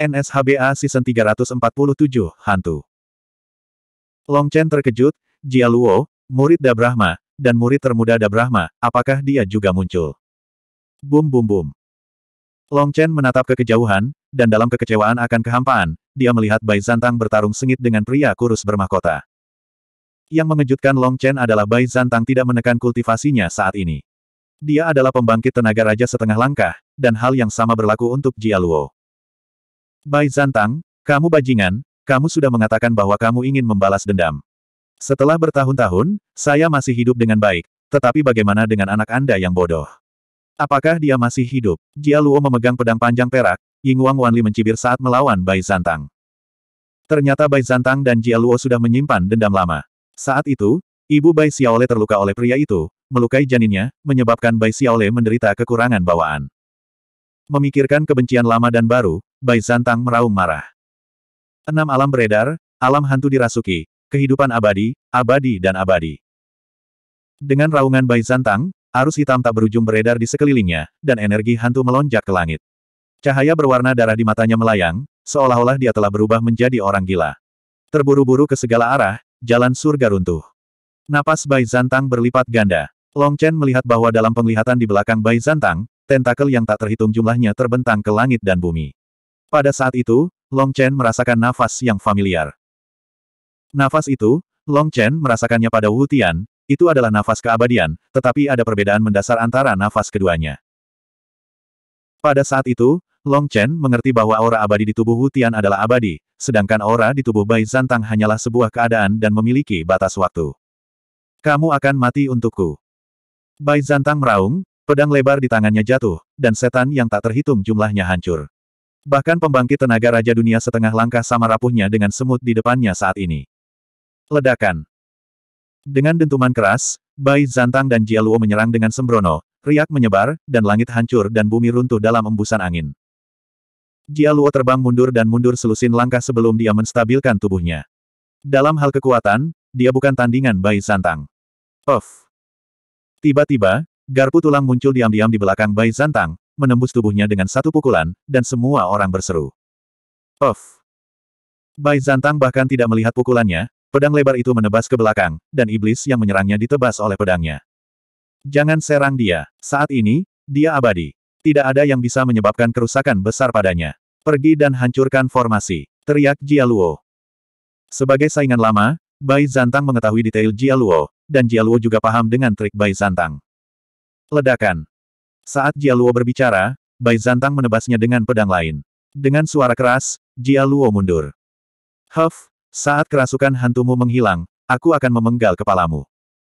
NSHBA Season 347, Hantu. Long Chen terkejut, Jia Luo, murid Da Brahma, dan murid termuda Da Brahma, apakah dia juga muncul? Bum bum bum. Long Chen menatap ke kejauhan, dan dalam kekecewaan akan kehampaan, dia melihat Bai Zantang bertarung sengit dengan pria kurus bermahkota. Yang mengejutkan Long Chen adalah Bai Zantang tidak menekan kultivasinya saat ini. Dia adalah pembangkit tenaga raja setengah langkah, dan hal yang sama berlaku untuk Jia Luo. Bai Zantang, kamu bajingan, kamu sudah mengatakan bahwa kamu ingin membalas dendam. Setelah bertahun-tahun, saya masih hidup dengan baik, tetapi bagaimana dengan anak Anda yang bodoh? Apakah dia masih hidup? Jia Luo memegang pedang panjang perak, Ying Wang Wanli mencibir saat melawan Bai Zantang. Ternyata Bai Zantang dan Jia Luo sudah menyimpan dendam lama. Saat itu, ibu Bai Xiaole terluka oleh pria itu, melukai janinnya, menyebabkan Bai Xiaole menderita kekurangan bawaan. Memikirkan kebencian lama dan baru, Bai Zantang meraung marah. Enam alam beredar, alam hantu dirasuki, kehidupan abadi, abadi dan abadi. Dengan raungan Bai Zantang, arus hitam tak berujung beredar di sekelilingnya, dan energi hantu melonjak ke langit. Cahaya berwarna darah di matanya melayang, seolah-olah dia telah berubah menjadi orang gila. Terburu-buru ke segala arah, jalan surga runtuh. Napas Bai Zantang berlipat ganda. Long Chen melihat bahwa dalam penglihatan di belakang Bai Zantang, tentakel yang tak terhitung jumlahnya terbentang ke langit dan bumi. Pada saat itu, Long Chen merasakan nafas yang familiar. Nafas itu, Long Chen merasakannya pada Wu Tian, itu adalah nafas keabadian, tetapi ada perbedaan mendasar antara nafas keduanya. Pada saat itu, Long Chen mengerti bahwa aura abadi di tubuh Wu Tian adalah abadi, sedangkan aura di tubuh Bai Zantang hanyalah sebuah keadaan dan memiliki batas waktu. Kamu akan mati untukku. Bai Zantang meraung, pedang lebar di tangannya jatuh, dan setan yang tak terhitung jumlahnya hancur. Bahkan pembangkit tenaga Raja Dunia setengah langkah sama rapuhnya dengan semut di depannya saat ini. Ledakan. Dengan dentuman keras, Bai Zantang dan Jia Luo menyerang dengan sembrono, riak menyebar, dan langit hancur dan bumi runtuh dalam embusan angin. Jia Luo terbang mundur dan mundur selusin langkah sebelum dia menstabilkan tubuhnya. Dalam hal kekuatan, dia bukan tandingan Bai Zantang. Of. Tiba-tiba, garpu tulang muncul diam-diam di belakang Bai Zantang, menembus tubuhnya dengan satu pukulan, dan semua orang berseru. Of! Bai Zantang bahkan tidak melihat pukulannya, pedang lebar itu menebas ke belakang, dan iblis yang menyerangnya ditebas oleh pedangnya. Jangan serang dia, saat ini, dia abadi. Tidak ada yang bisa menyebabkan kerusakan besar padanya. Pergi dan hancurkan formasi, teriak Jialuo. Sebagai saingan lama, Bai Zantang mengetahui detail Jialuo, dan Jialuo juga paham dengan trik Bai Zantang. Ledakan. Saat Jia Luo berbicara, Bai Zantang menebasnya dengan pedang lain. Dengan suara keras, Jia Luo mundur. Huff, saat kerasukan hantumu menghilang, aku akan memenggal kepalamu.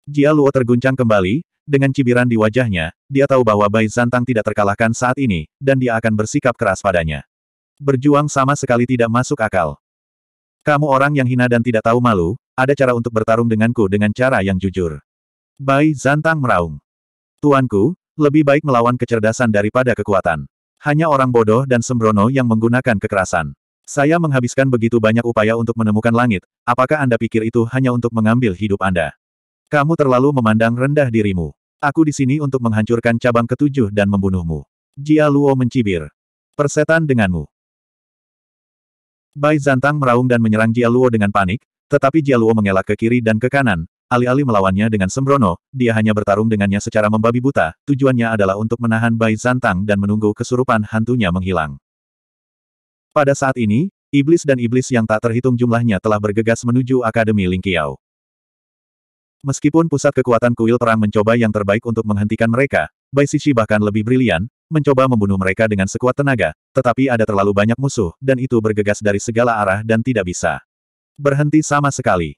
Jia Luo terguncang kembali, dengan cibiran di wajahnya, dia tahu bahwa Bai Zantang tidak terkalahkan saat ini, dan dia akan bersikap keras padanya. Berjuang sama sekali tidak masuk akal. Kamu orang yang hina dan tidak tahu malu, ada cara untuk bertarung denganku dengan cara yang jujur. Bai Zantang meraung. Tuanku, lebih baik melawan kecerdasan daripada kekuatan. Hanya orang bodoh dan sembrono yang menggunakan kekerasan. Saya menghabiskan begitu banyak upaya untuk menemukan langit, apakah Anda pikir itu hanya untuk mengambil hidup Anda? Kamu terlalu memandang rendah dirimu. Aku di sini untuk menghancurkan cabang ketujuh dan membunuhmu. Jia Luo mencibir. Persetan denganmu. Bai Zantang meraung dan menyerang Jia Luo dengan panik, tetapi Jia Luo mengelak ke kiri dan ke kanan, alih-alih melawannya dengan sembrono, dia hanya bertarung dengannya secara membabi buta, tujuannya adalah untuk menahan Bai Zantang dan menunggu kesurupan hantunya menghilang. Pada saat ini, iblis dan iblis yang tak terhitung jumlahnya telah bergegas menuju Akademi Lingqiao. Meskipun pusat kekuatan kuil perang mencoba yang terbaik untuk menghentikan mereka, Bai Sisi bahkan lebih brilian, mencoba membunuh mereka dengan sekuat tenaga, tetapi ada terlalu banyak musuh, dan itu bergegas dari segala arah dan tidak bisa. Berhenti sama sekali.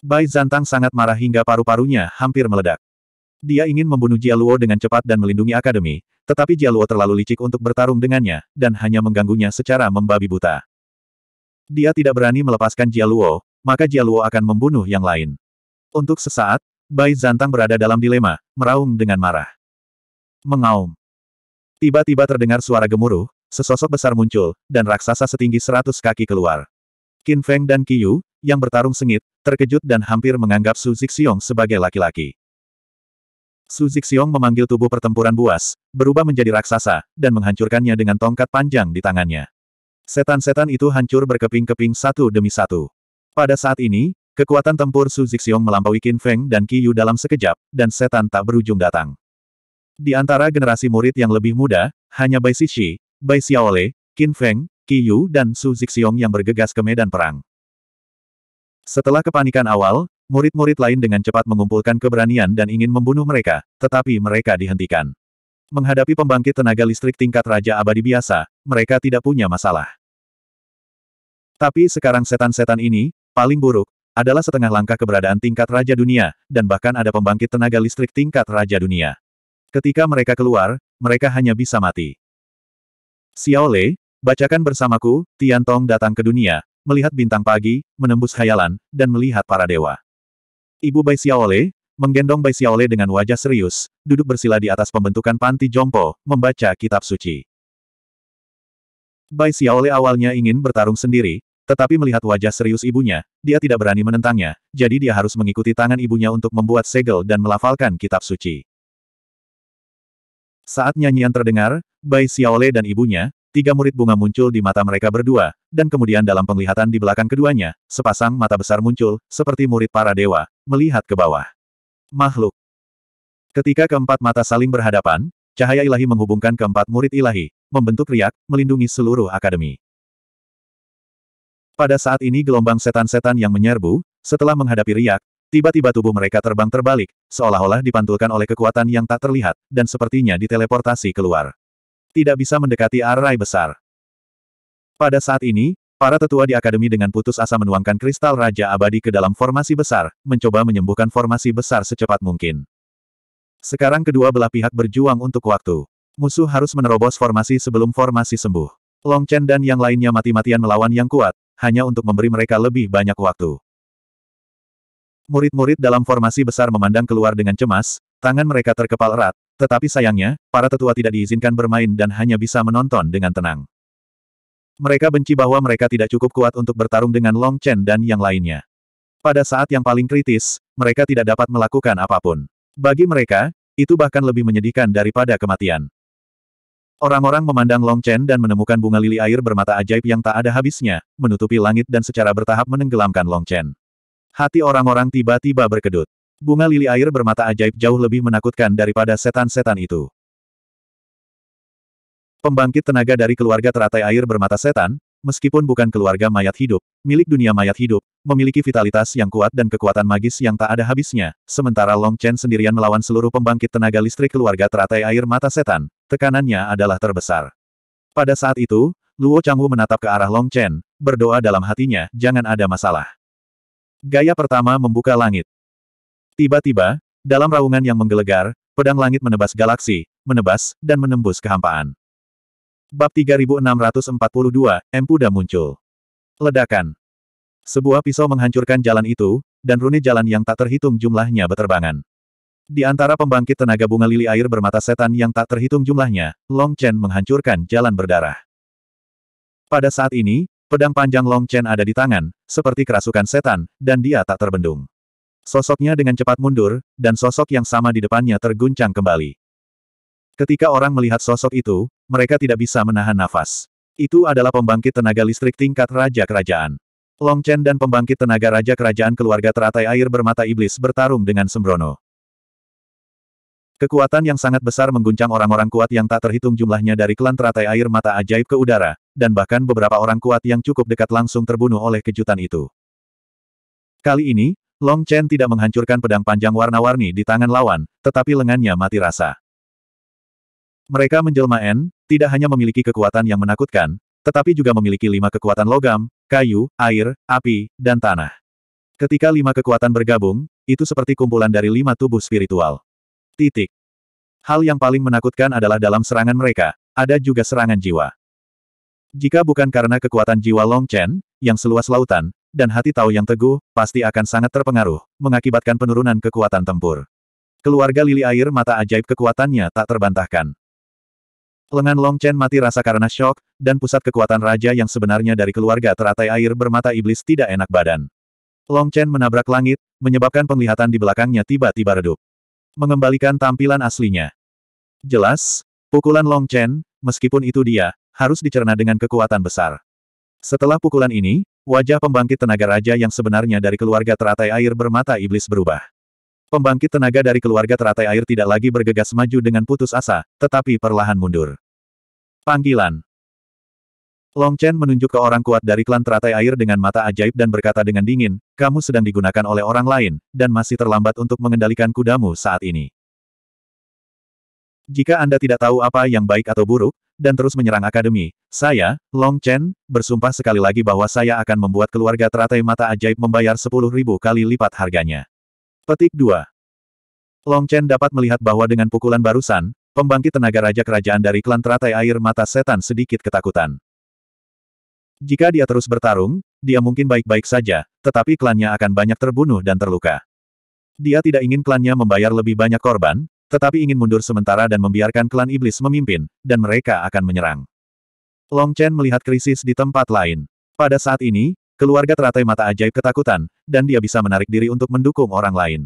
Bai Zantang sangat marah hingga paru-parunya hampir meledak. Dia ingin membunuh Jialuo dengan cepat dan melindungi akademi, tetapi Jialuo terlalu licik untuk bertarung dengannya, dan hanya mengganggunya secara membabi buta. Dia tidak berani melepaskan Jialuo, maka Jialuo akan membunuh yang lain. Untuk sesaat, Bai Zantang berada dalam dilema, meraung dengan marah. Mengaum. Tiba-tiba terdengar suara gemuruh, sesosok besar muncul, dan raksasa setinggi seratus kaki keluar. Qin Feng dan Qiyu, yang bertarung sengit, terkejut dan hampir menganggap Su Zixiong sebagai laki-laki. Su Zixiong memanggil tubuh pertempuran buas, berubah menjadi raksasa, dan menghancurkannya dengan tongkat panjang di tangannya. Setan-setan itu hancur berkeping-keping satu demi satu. Pada saat ini, kekuatan tempur Su Zixiong melampaui Qin Feng dan Qi Yu dalam sekejap, dan setan tak berujung datang. Di antara generasi murid yang lebih muda, hanya Bai Sishi, Bai Xiaole, Qin Feng, Qi Yu, dan Su Zixiong yang bergegas ke medan perang. Setelah kepanikan awal, murid-murid lain dengan cepat mengumpulkan keberanian dan ingin membunuh mereka, tetapi mereka dihentikan. Menghadapi pembangkit tenaga listrik tingkat Raja Abadi biasa, mereka tidak punya masalah. Tapi sekarang setan-setan ini, paling buruk, adalah setengah langkah keberadaan tingkat Raja Dunia, dan bahkan ada pembangkit tenaga listrik tingkat Raja Dunia. Ketika mereka keluar, mereka hanya bisa mati. Xiao Le, bacakan bersamaku, Tian Tong datang ke dunia, melihat bintang pagi, menembus khayalan, dan melihat para dewa. Ibu Bai Xiaole, menggendong Bai Xiaole dengan wajah serius, duduk bersila di atas pembentukan panti jompo, membaca kitab suci. Bai Xiaole awalnya ingin bertarung sendiri, tetapi melihat wajah serius ibunya, dia tidak berani menentangnya, jadi dia harus mengikuti tangan ibunya untuk membuat segel dan melafalkan kitab suci. Saat nyanyian terdengar, Bai Xiaole dan ibunya, Tiga murid bunga muncul di mata mereka berdua, dan kemudian dalam penglihatan di belakang keduanya, sepasang mata besar muncul, seperti murid para dewa, melihat ke bawah. Makhluk. Ketika keempat mata saling berhadapan, cahaya ilahi menghubungkan keempat murid ilahi, membentuk riak, melindungi seluruh akademi. Pada saat ini gelombang setan-setan yang menyerbu, setelah menghadapi riak, tiba-tiba tubuh mereka terbang terbalik, seolah-olah dipantulkan oleh kekuatan yang tak terlihat, dan sepertinya diteleportasi keluar tidak bisa mendekati arai besar. Pada saat ini, para tetua di akademi dengan putus asa menuangkan kristal Raja Abadi ke dalam formasi besar, mencoba menyembuhkan formasi besar secepat mungkin. Sekarang kedua belah pihak berjuang untuk waktu. Musuh harus menerobos formasi sebelum formasi sembuh. Long Chen dan yang lainnya mati-matian melawan yang kuat, hanya untuk memberi mereka lebih banyak waktu. Murid-murid dalam formasi besar memandang keluar dengan cemas, tangan mereka terkepal erat, tetapi sayangnya, para tetua tidak diizinkan bermain dan hanya bisa menonton dengan tenang. Mereka benci bahwa mereka tidak cukup kuat untuk bertarung dengan Long Chen dan yang lainnya. Pada saat yang paling kritis, mereka tidak dapat melakukan apapun. Bagi mereka, itu bahkan lebih menyedihkan daripada kematian. Orang-orang memandang Long Chen dan menemukan bunga lili air bermata ajaib yang tak ada habisnya, menutupi langit dan secara bertahap menenggelamkan Long Chen. Hati orang-orang tiba-tiba berkedut. Bunga lili air bermata ajaib jauh lebih menakutkan daripada setan-setan itu. Pembangkit tenaga dari keluarga teratai air bermata setan, meskipun bukan keluarga mayat hidup, milik dunia mayat hidup, memiliki vitalitas yang kuat dan kekuatan magis yang tak ada habisnya, sementara Long Chen sendirian melawan seluruh pembangkit tenaga listrik keluarga teratai air mata setan, tekanannya adalah terbesar. Pada saat itu, Luo Changwu menatap ke arah Long Chen, berdoa dalam hatinya, jangan ada masalah. Gaya pertama membuka langit. Tiba-tiba, dalam raungan yang menggelegar, pedang langit menebas galaksi, menebas, dan menembus kehampaan. Bab 3642, Empuda muncul. Ledakan. Sebuah pisau menghancurkan jalan itu, dan rune jalan yang tak terhitung jumlahnya beterbangan. Di antara pembangkit tenaga bunga lili air bermata setan yang tak terhitung jumlahnya, Long Chen menghancurkan jalan berdarah. Pada saat ini, pedang panjang Long Chen ada di tangan, seperti kerasukan setan, dan dia tak terbendung. Sosoknya dengan cepat mundur, dan sosok yang sama di depannya terguncang kembali. Ketika orang melihat sosok itu, mereka tidak bisa menahan nafas. Itu adalah pembangkit tenaga listrik tingkat Raja Kerajaan. Long Chen dan pembangkit tenaga Raja Kerajaan keluarga teratai air bermata iblis bertarung dengan sembrono. Kekuatan yang sangat besar mengguncang orang-orang kuat yang tak terhitung jumlahnya dari klan teratai air mata ajaib ke udara, dan bahkan beberapa orang kuat yang cukup dekat langsung terbunuh oleh kejutan itu. Kali ini, Long Chen tidak menghancurkan pedang panjang warna-warni di tangan lawan, tetapi lengannya mati rasa. Mereka menjelma N, tidak hanya memiliki kekuatan yang menakutkan, tetapi juga memiliki lima kekuatan logam, kayu, air, api, dan tanah. Ketika lima kekuatan bergabung, itu seperti kumpulan dari lima tubuh spiritual. Titik. Hal yang paling menakutkan adalah dalam serangan mereka, ada juga serangan jiwa. Jika bukan karena kekuatan jiwa Long Chen, yang seluas lautan, dan hati Tao yang teguh, pasti akan sangat terpengaruh, mengakibatkan penurunan kekuatan tempur. Keluarga lili air mata ajaib kekuatannya tak terbantahkan. Lengan Long Chen mati rasa karena shock, dan pusat kekuatan raja yang sebenarnya dari keluarga teratai air bermata iblis tidak enak badan. Long Chen menabrak langit, menyebabkan penglihatan di belakangnya tiba-tiba redup. Mengembalikan tampilan aslinya. Jelas, pukulan Long Chen, meskipun itu dia, harus dicerna dengan kekuatan besar. Setelah pukulan ini, Wajah pembangkit tenaga raja yang sebenarnya dari keluarga teratai air bermata iblis berubah. Pembangkit tenaga dari keluarga teratai air tidak lagi bergegas maju dengan putus asa, tetapi perlahan mundur. Panggilan Long Chen menunjuk ke orang kuat dari klan teratai air dengan mata ajaib dan berkata dengan dingin, kamu sedang digunakan oleh orang lain, dan masih terlambat untuk mengendalikan kudamu saat ini. Jika Anda tidak tahu apa yang baik atau buruk, dan terus menyerang akademi, saya, Long Chen, bersumpah sekali lagi bahwa saya akan membuat keluarga teratai mata ajaib membayar ribu kali lipat harganya. Petik 2. Long Chen dapat melihat bahwa dengan pukulan barusan, pembangkit tenaga raja kerajaan dari klan teratai air mata setan sedikit ketakutan. Jika dia terus bertarung, dia mungkin baik-baik saja, tetapi klannya akan banyak terbunuh dan terluka. Dia tidak ingin klannya membayar lebih banyak korban, tetapi ingin mundur sementara dan membiarkan klan iblis memimpin, dan mereka akan menyerang. Long Chen melihat krisis di tempat lain. Pada saat ini, keluarga teratai mata ajaib ketakutan, dan dia bisa menarik diri untuk mendukung orang lain.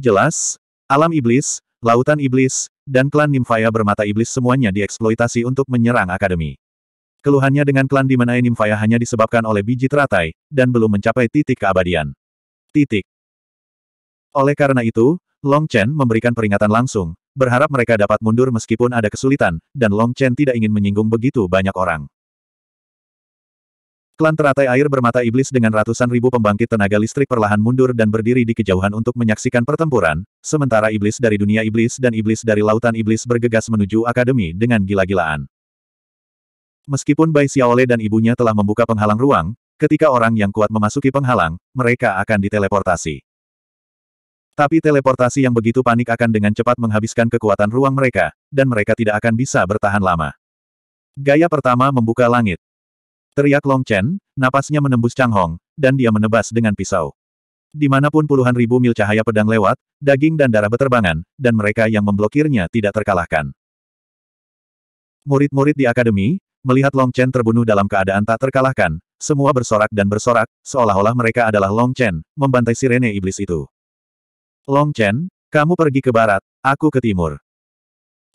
Jelas, alam iblis, lautan iblis, dan klan Nimfaya bermata iblis semuanya dieksploitasi untuk menyerang akademi. Keluhannya dengan klan di mana Nimfaya hanya disebabkan oleh biji teratai, dan belum mencapai titik keabadian. Titik. Oleh karena itu, Long Chen memberikan peringatan langsung, berharap mereka dapat mundur meskipun ada kesulitan, dan Long Chen tidak ingin menyinggung begitu banyak orang. Klan teratai air bermata iblis dengan ratusan ribu pembangkit tenaga listrik perlahan mundur dan berdiri di kejauhan untuk menyaksikan pertempuran, sementara iblis dari dunia iblis dan iblis dari lautan iblis bergegas menuju akademi dengan gila-gilaan. Meskipun Bai Xiaole dan ibunya telah membuka penghalang ruang, ketika orang yang kuat memasuki penghalang, mereka akan diteleportasi. Tapi teleportasi yang begitu panik akan dengan cepat menghabiskan kekuatan ruang mereka, dan mereka tidak akan bisa bertahan lama. Gaya pertama membuka langit. Teriak Long Chen, napasnya menembus Chang Hong, dan dia menebas dengan pisau. Dimanapun puluhan ribu mil cahaya pedang lewat, daging dan darah berterbangan, dan mereka yang memblokirnya tidak terkalahkan. Murid-murid di akademi, melihat Long Chen terbunuh dalam keadaan tak terkalahkan, semua bersorak dan bersorak, seolah-olah mereka adalah Long Chen, membantai sirene iblis itu. Long Chen, kamu pergi ke barat, aku ke timur.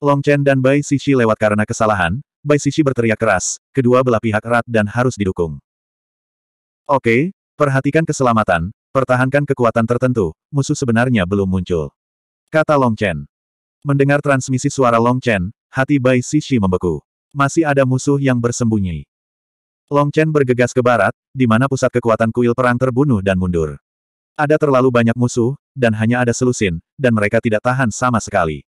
Long Chen dan Bai Sisi lewat karena kesalahan, Bai Sisi berteriak keras, kedua belah pihak erat dan harus didukung. Oke, perhatikan keselamatan, pertahankan kekuatan tertentu, musuh sebenarnya belum muncul. Kata Long Chen. Mendengar transmisi suara Long Chen, hati Bai Sisi membeku. Masih ada musuh yang bersembunyi. Long Chen bergegas ke barat, di mana pusat kekuatan kuil perang terbunuh dan mundur. Ada terlalu banyak musuh, dan hanya ada selusin, dan mereka tidak tahan sama sekali.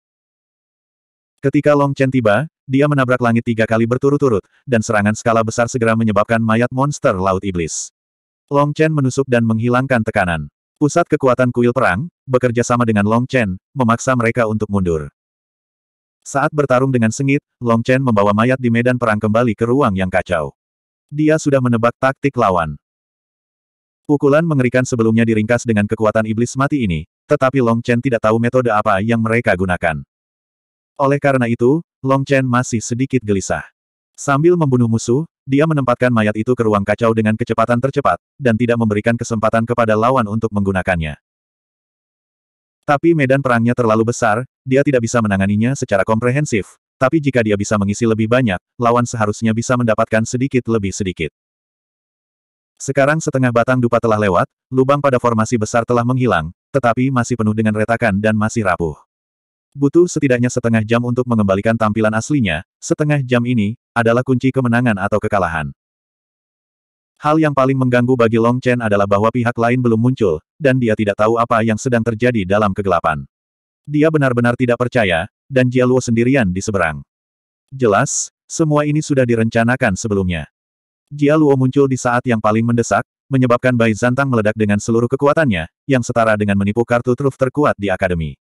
Ketika Long Chen tiba, dia menabrak langit tiga kali berturut-turut, dan serangan skala besar segera menyebabkan mayat monster Laut Iblis. Long Chen menusuk dan menghilangkan tekanan. Pusat kekuatan kuil perang, bekerja sama dengan Long Chen, memaksa mereka untuk mundur. Saat bertarung dengan sengit, Long Chen membawa mayat di medan perang kembali ke ruang yang kacau. Dia sudah menebak taktik lawan. Pukulan mengerikan sebelumnya diringkas dengan kekuatan iblis mati ini, tetapi Long Chen tidak tahu metode apa yang mereka gunakan. Oleh karena itu, Long Chen masih sedikit gelisah. Sambil membunuh musuh, dia menempatkan mayat itu ke ruang kacau dengan kecepatan tercepat, dan tidak memberikan kesempatan kepada lawan untuk menggunakannya. Tapi medan perangnya terlalu besar, dia tidak bisa menanganinya secara komprehensif, tapi jika dia bisa mengisi lebih banyak, lawan seharusnya bisa mendapatkan sedikit lebih sedikit. Sekarang setengah batang dupa telah lewat, lubang pada formasi besar telah menghilang, tetapi masih penuh dengan retakan dan masih rapuh. Butuh setidaknya setengah jam untuk mengembalikan tampilan aslinya, setengah jam ini, adalah kunci kemenangan atau kekalahan. Hal yang paling mengganggu bagi Long Chen adalah bahwa pihak lain belum muncul, dan dia tidak tahu apa yang sedang terjadi dalam kegelapan. Dia benar-benar tidak percaya, dan Jia Luo sendirian di seberang. Jelas, semua ini sudah direncanakan sebelumnya. Jia Luo muncul di saat yang paling mendesak, menyebabkan Bai Zantang meledak dengan seluruh kekuatannya, yang setara dengan menipu kartu truf terkuat di akademi.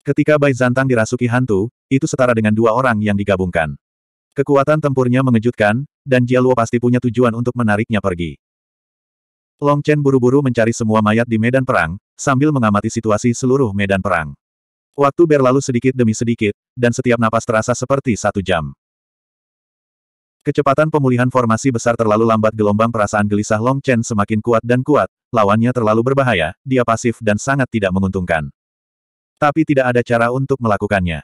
Ketika Bai Zantang dirasuki hantu, itu setara dengan dua orang yang digabungkan. Kekuatan tempurnya mengejutkan, dan Jia Luo pasti punya tujuan untuk menariknya pergi. Long Chen buru-buru mencari semua mayat di medan perang, sambil mengamati situasi seluruh medan perang. Waktu berlalu sedikit demi sedikit, dan setiap napas terasa seperti satu jam. Kecepatan pemulihan formasi besar terlalu lambat gelombang perasaan gelisah Long Chen semakin kuat dan kuat, lawannya terlalu berbahaya, dia pasif dan sangat tidak menguntungkan. Tapi tidak ada cara untuk melakukannya.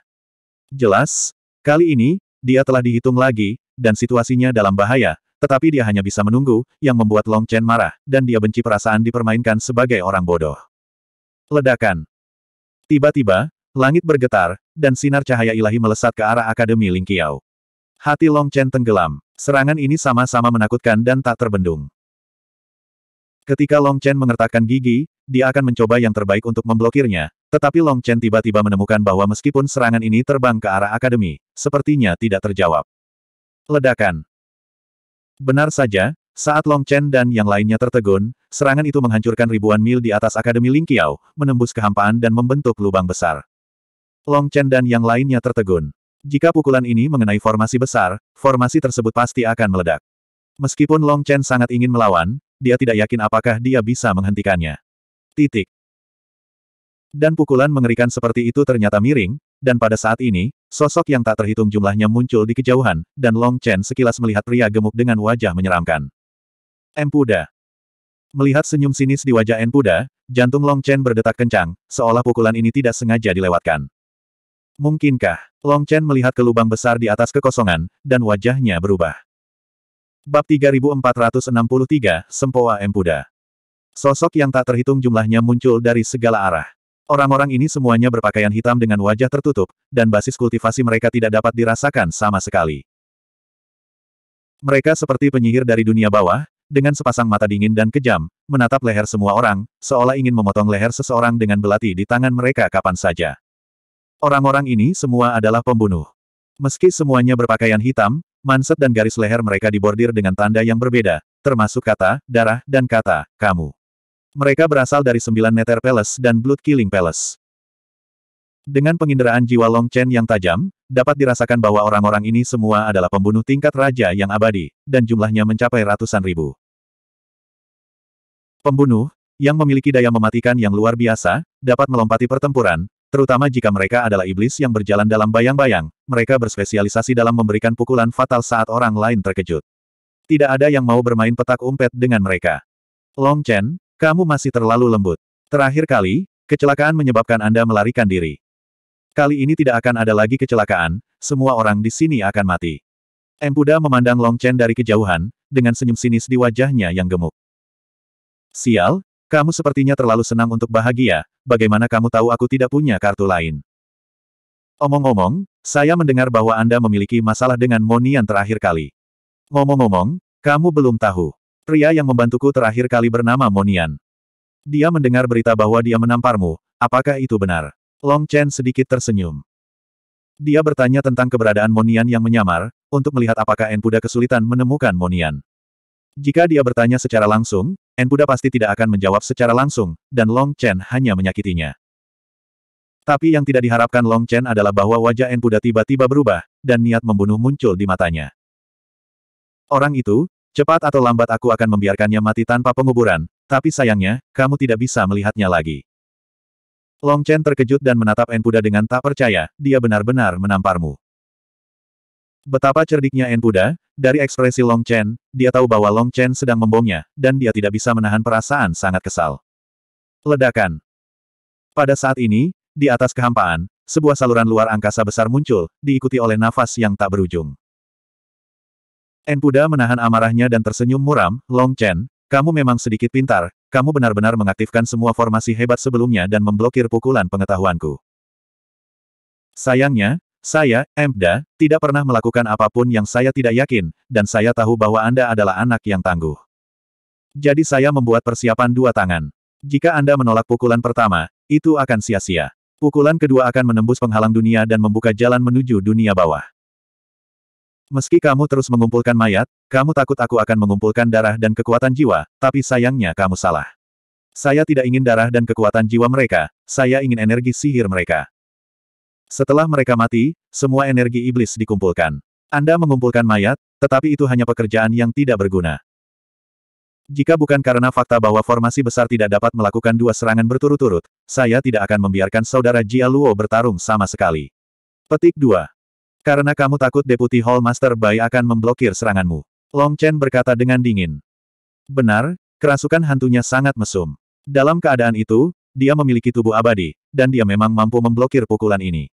Jelas, kali ini, dia telah dihitung lagi, dan situasinya dalam bahaya, tetapi dia hanya bisa menunggu, yang membuat Long Chen marah, dan dia benci perasaan dipermainkan sebagai orang bodoh. Ledakan. Tiba-tiba, langit bergetar, dan sinar cahaya ilahi melesat ke arah Akademi Lingqiao. Hati Long Chen tenggelam. Serangan ini sama-sama menakutkan dan tak terbendung. Ketika Long Chen mengertakkan gigi, dia akan mencoba yang terbaik untuk memblokirnya, tetapi Long Chen tiba-tiba menemukan bahwa meskipun serangan ini terbang ke arah akademi, sepertinya tidak terjawab. Ledakan. Benar saja, saat Long Chen dan yang lainnya tertegun, serangan itu menghancurkan ribuan mil di atas akademi Ling Lingqiao, menembus kehampaan dan membentuk lubang besar. Long Chen dan yang lainnya tertegun. Jika pukulan ini mengenai formasi besar, formasi tersebut pasti akan meledak. Meskipun Long Chen sangat ingin melawan, dia tidak yakin apakah dia bisa menghentikannya. Titik. Dan pukulan mengerikan seperti itu ternyata miring, dan pada saat ini, sosok yang tak terhitung jumlahnya muncul di kejauhan, dan Long Chen sekilas melihat pria gemuk dengan wajah menyeramkan. Empuda. Melihat senyum sinis di wajah Empuda, jantung Long Chen berdetak kencang, seolah pukulan ini tidak sengaja dilewatkan. Mungkinkah? Long Chen melihat ke lubang besar di atas kekosongan, dan wajahnya berubah. Bab 3463, Sempoa Empuda Sosok yang tak terhitung jumlahnya muncul dari segala arah. Orang-orang ini semuanya berpakaian hitam dengan wajah tertutup, dan basis kultivasi mereka tidak dapat dirasakan sama sekali. Mereka seperti penyihir dari dunia bawah, dengan sepasang mata dingin dan kejam, menatap leher semua orang, seolah ingin memotong leher seseorang dengan belati di tangan mereka kapan saja. Orang-orang ini semua adalah pembunuh. Meski semuanya berpakaian hitam, manset dan garis leher mereka dibordir dengan tanda yang berbeda, termasuk kata, darah, dan kata, kamu. Mereka berasal dari sembilan Nether Palace dan Blood Killing Palace. Dengan penginderaan jiwa Long Chen yang tajam, dapat dirasakan bahwa orang-orang ini semua adalah pembunuh tingkat raja yang abadi, dan jumlahnya mencapai ratusan ribu. Pembunuh, yang memiliki daya mematikan yang luar biasa, dapat melompati pertempuran, Terutama jika mereka adalah iblis yang berjalan dalam bayang-bayang, mereka berspesialisasi dalam memberikan pukulan fatal saat orang lain terkejut. Tidak ada yang mau bermain petak umpet dengan mereka. Long Chen, kamu masih terlalu lembut. Terakhir kali, kecelakaan menyebabkan Anda melarikan diri. Kali ini tidak akan ada lagi kecelakaan, semua orang di sini akan mati. Empuda memandang Long Chen dari kejauhan, dengan senyum sinis di wajahnya yang gemuk. Sial, kamu sepertinya terlalu senang untuk bahagia, bagaimana kamu tahu aku tidak punya kartu lain? Omong-omong, saya mendengar bahwa Anda memiliki masalah dengan Monian terakhir kali. Ngomong-ngomong, kamu belum tahu. Pria yang membantuku terakhir kali bernama Monian. Dia mendengar berita bahwa dia menamparmu, apakah itu benar? Long Chen sedikit tersenyum. Dia bertanya tentang keberadaan Monian yang menyamar, untuk melihat apakah Enpuda kesulitan menemukan Monian. Jika dia bertanya secara langsung, Enpuda pasti tidak akan menjawab secara langsung, dan Long Chen hanya menyakitinya. Tapi yang tidak diharapkan Long Chen adalah bahwa wajah Enpuda tiba-tiba berubah, dan niat membunuh muncul di matanya. Orang itu, cepat atau lambat aku akan membiarkannya mati tanpa penguburan, tapi sayangnya, kamu tidak bisa melihatnya lagi. Long Chen terkejut dan menatap Enpuda dengan tak percaya, dia benar-benar menamparmu. Betapa cerdiknya Enpuda, dari ekspresi Long Chen, dia tahu bahwa Long Chen sedang membomnya, dan dia tidak bisa menahan perasaan sangat kesal. Ledakan. Pada saat ini, di atas kehampaan, sebuah saluran luar angkasa besar muncul, diikuti oleh nafas yang tak berujung. Enpuda menahan amarahnya dan tersenyum muram, Long Chen, kamu memang sedikit pintar, kamu benar-benar mengaktifkan semua formasi hebat sebelumnya dan memblokir pukulan pengetahuanku. Sayangnya, saya, Emda, tidak pernah melakukan apapun yang saya tidak yakin, dan saya tahu bahwa Anda adalah anak yang tangguh. Jadi saya membuat persiapan dua tangan. Jika Anda menolak pukulan pertama, itu akan sia-sia. Pukulan kedua akan menembus penghalang dunia dan membuka jalan menuju dunia bawah. Meski kamu terus mengumpulkan mayat, kamu takut aku akan mengumpulkan darah dan kekuatan jiwa, tapi sayangnya kamu salah. Saya tidak ingin darah dan kekuatan jiwa mereka, saya ingin energi sihir mereka. Setelah mereka mati, semua energi iblis dikumpulkan. Anda mengumpulkan mayat, tetapi itu hanya pekerjaan yang tidak berguna. Jika bukan karena fakta bahwa formasi besar tidak dapat melakukan dua serangan berturut-turut, saya tidak akan membiarkan saudara Jia Luo bertarung sama sekali. Petik 2. Karena kamu takut Deputi Hall Master Bai akan memblokir seranganmu. Long Chen berkata dengan dingin. Benar, kerasukan hantunya sangat mesum. Dalam keadaan itu, dia memiliki tubuh abadi, dan dia memang mampu memblokir pukulan ini.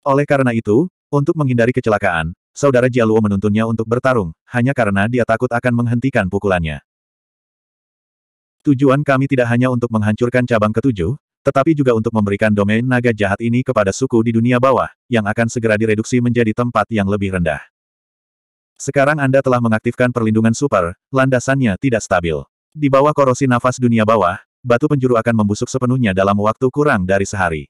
Oleh karena itu, untuk menghindari kecelakaan, saudara Jialuo menuntunnya untuk bertarung, hanya karena dia takut akan menghentikan pukulannya. Tujuan kami tidak hanya untuk menghancurkan cabang ketujuh, tetapi juga untuk memberikan domain naga jahat ini kepada suku di dunia bawah, yang akan segera direduksi menjadi tempat yang lebih rendah. Sekarang Anda telah mengaktifkan perlindungan super, landasannya tidak stabil. Di bawah korosi nafas dunia bawah, batu penjuru akan membusuk sepenuhnya dalam waktu kurang dari sehari.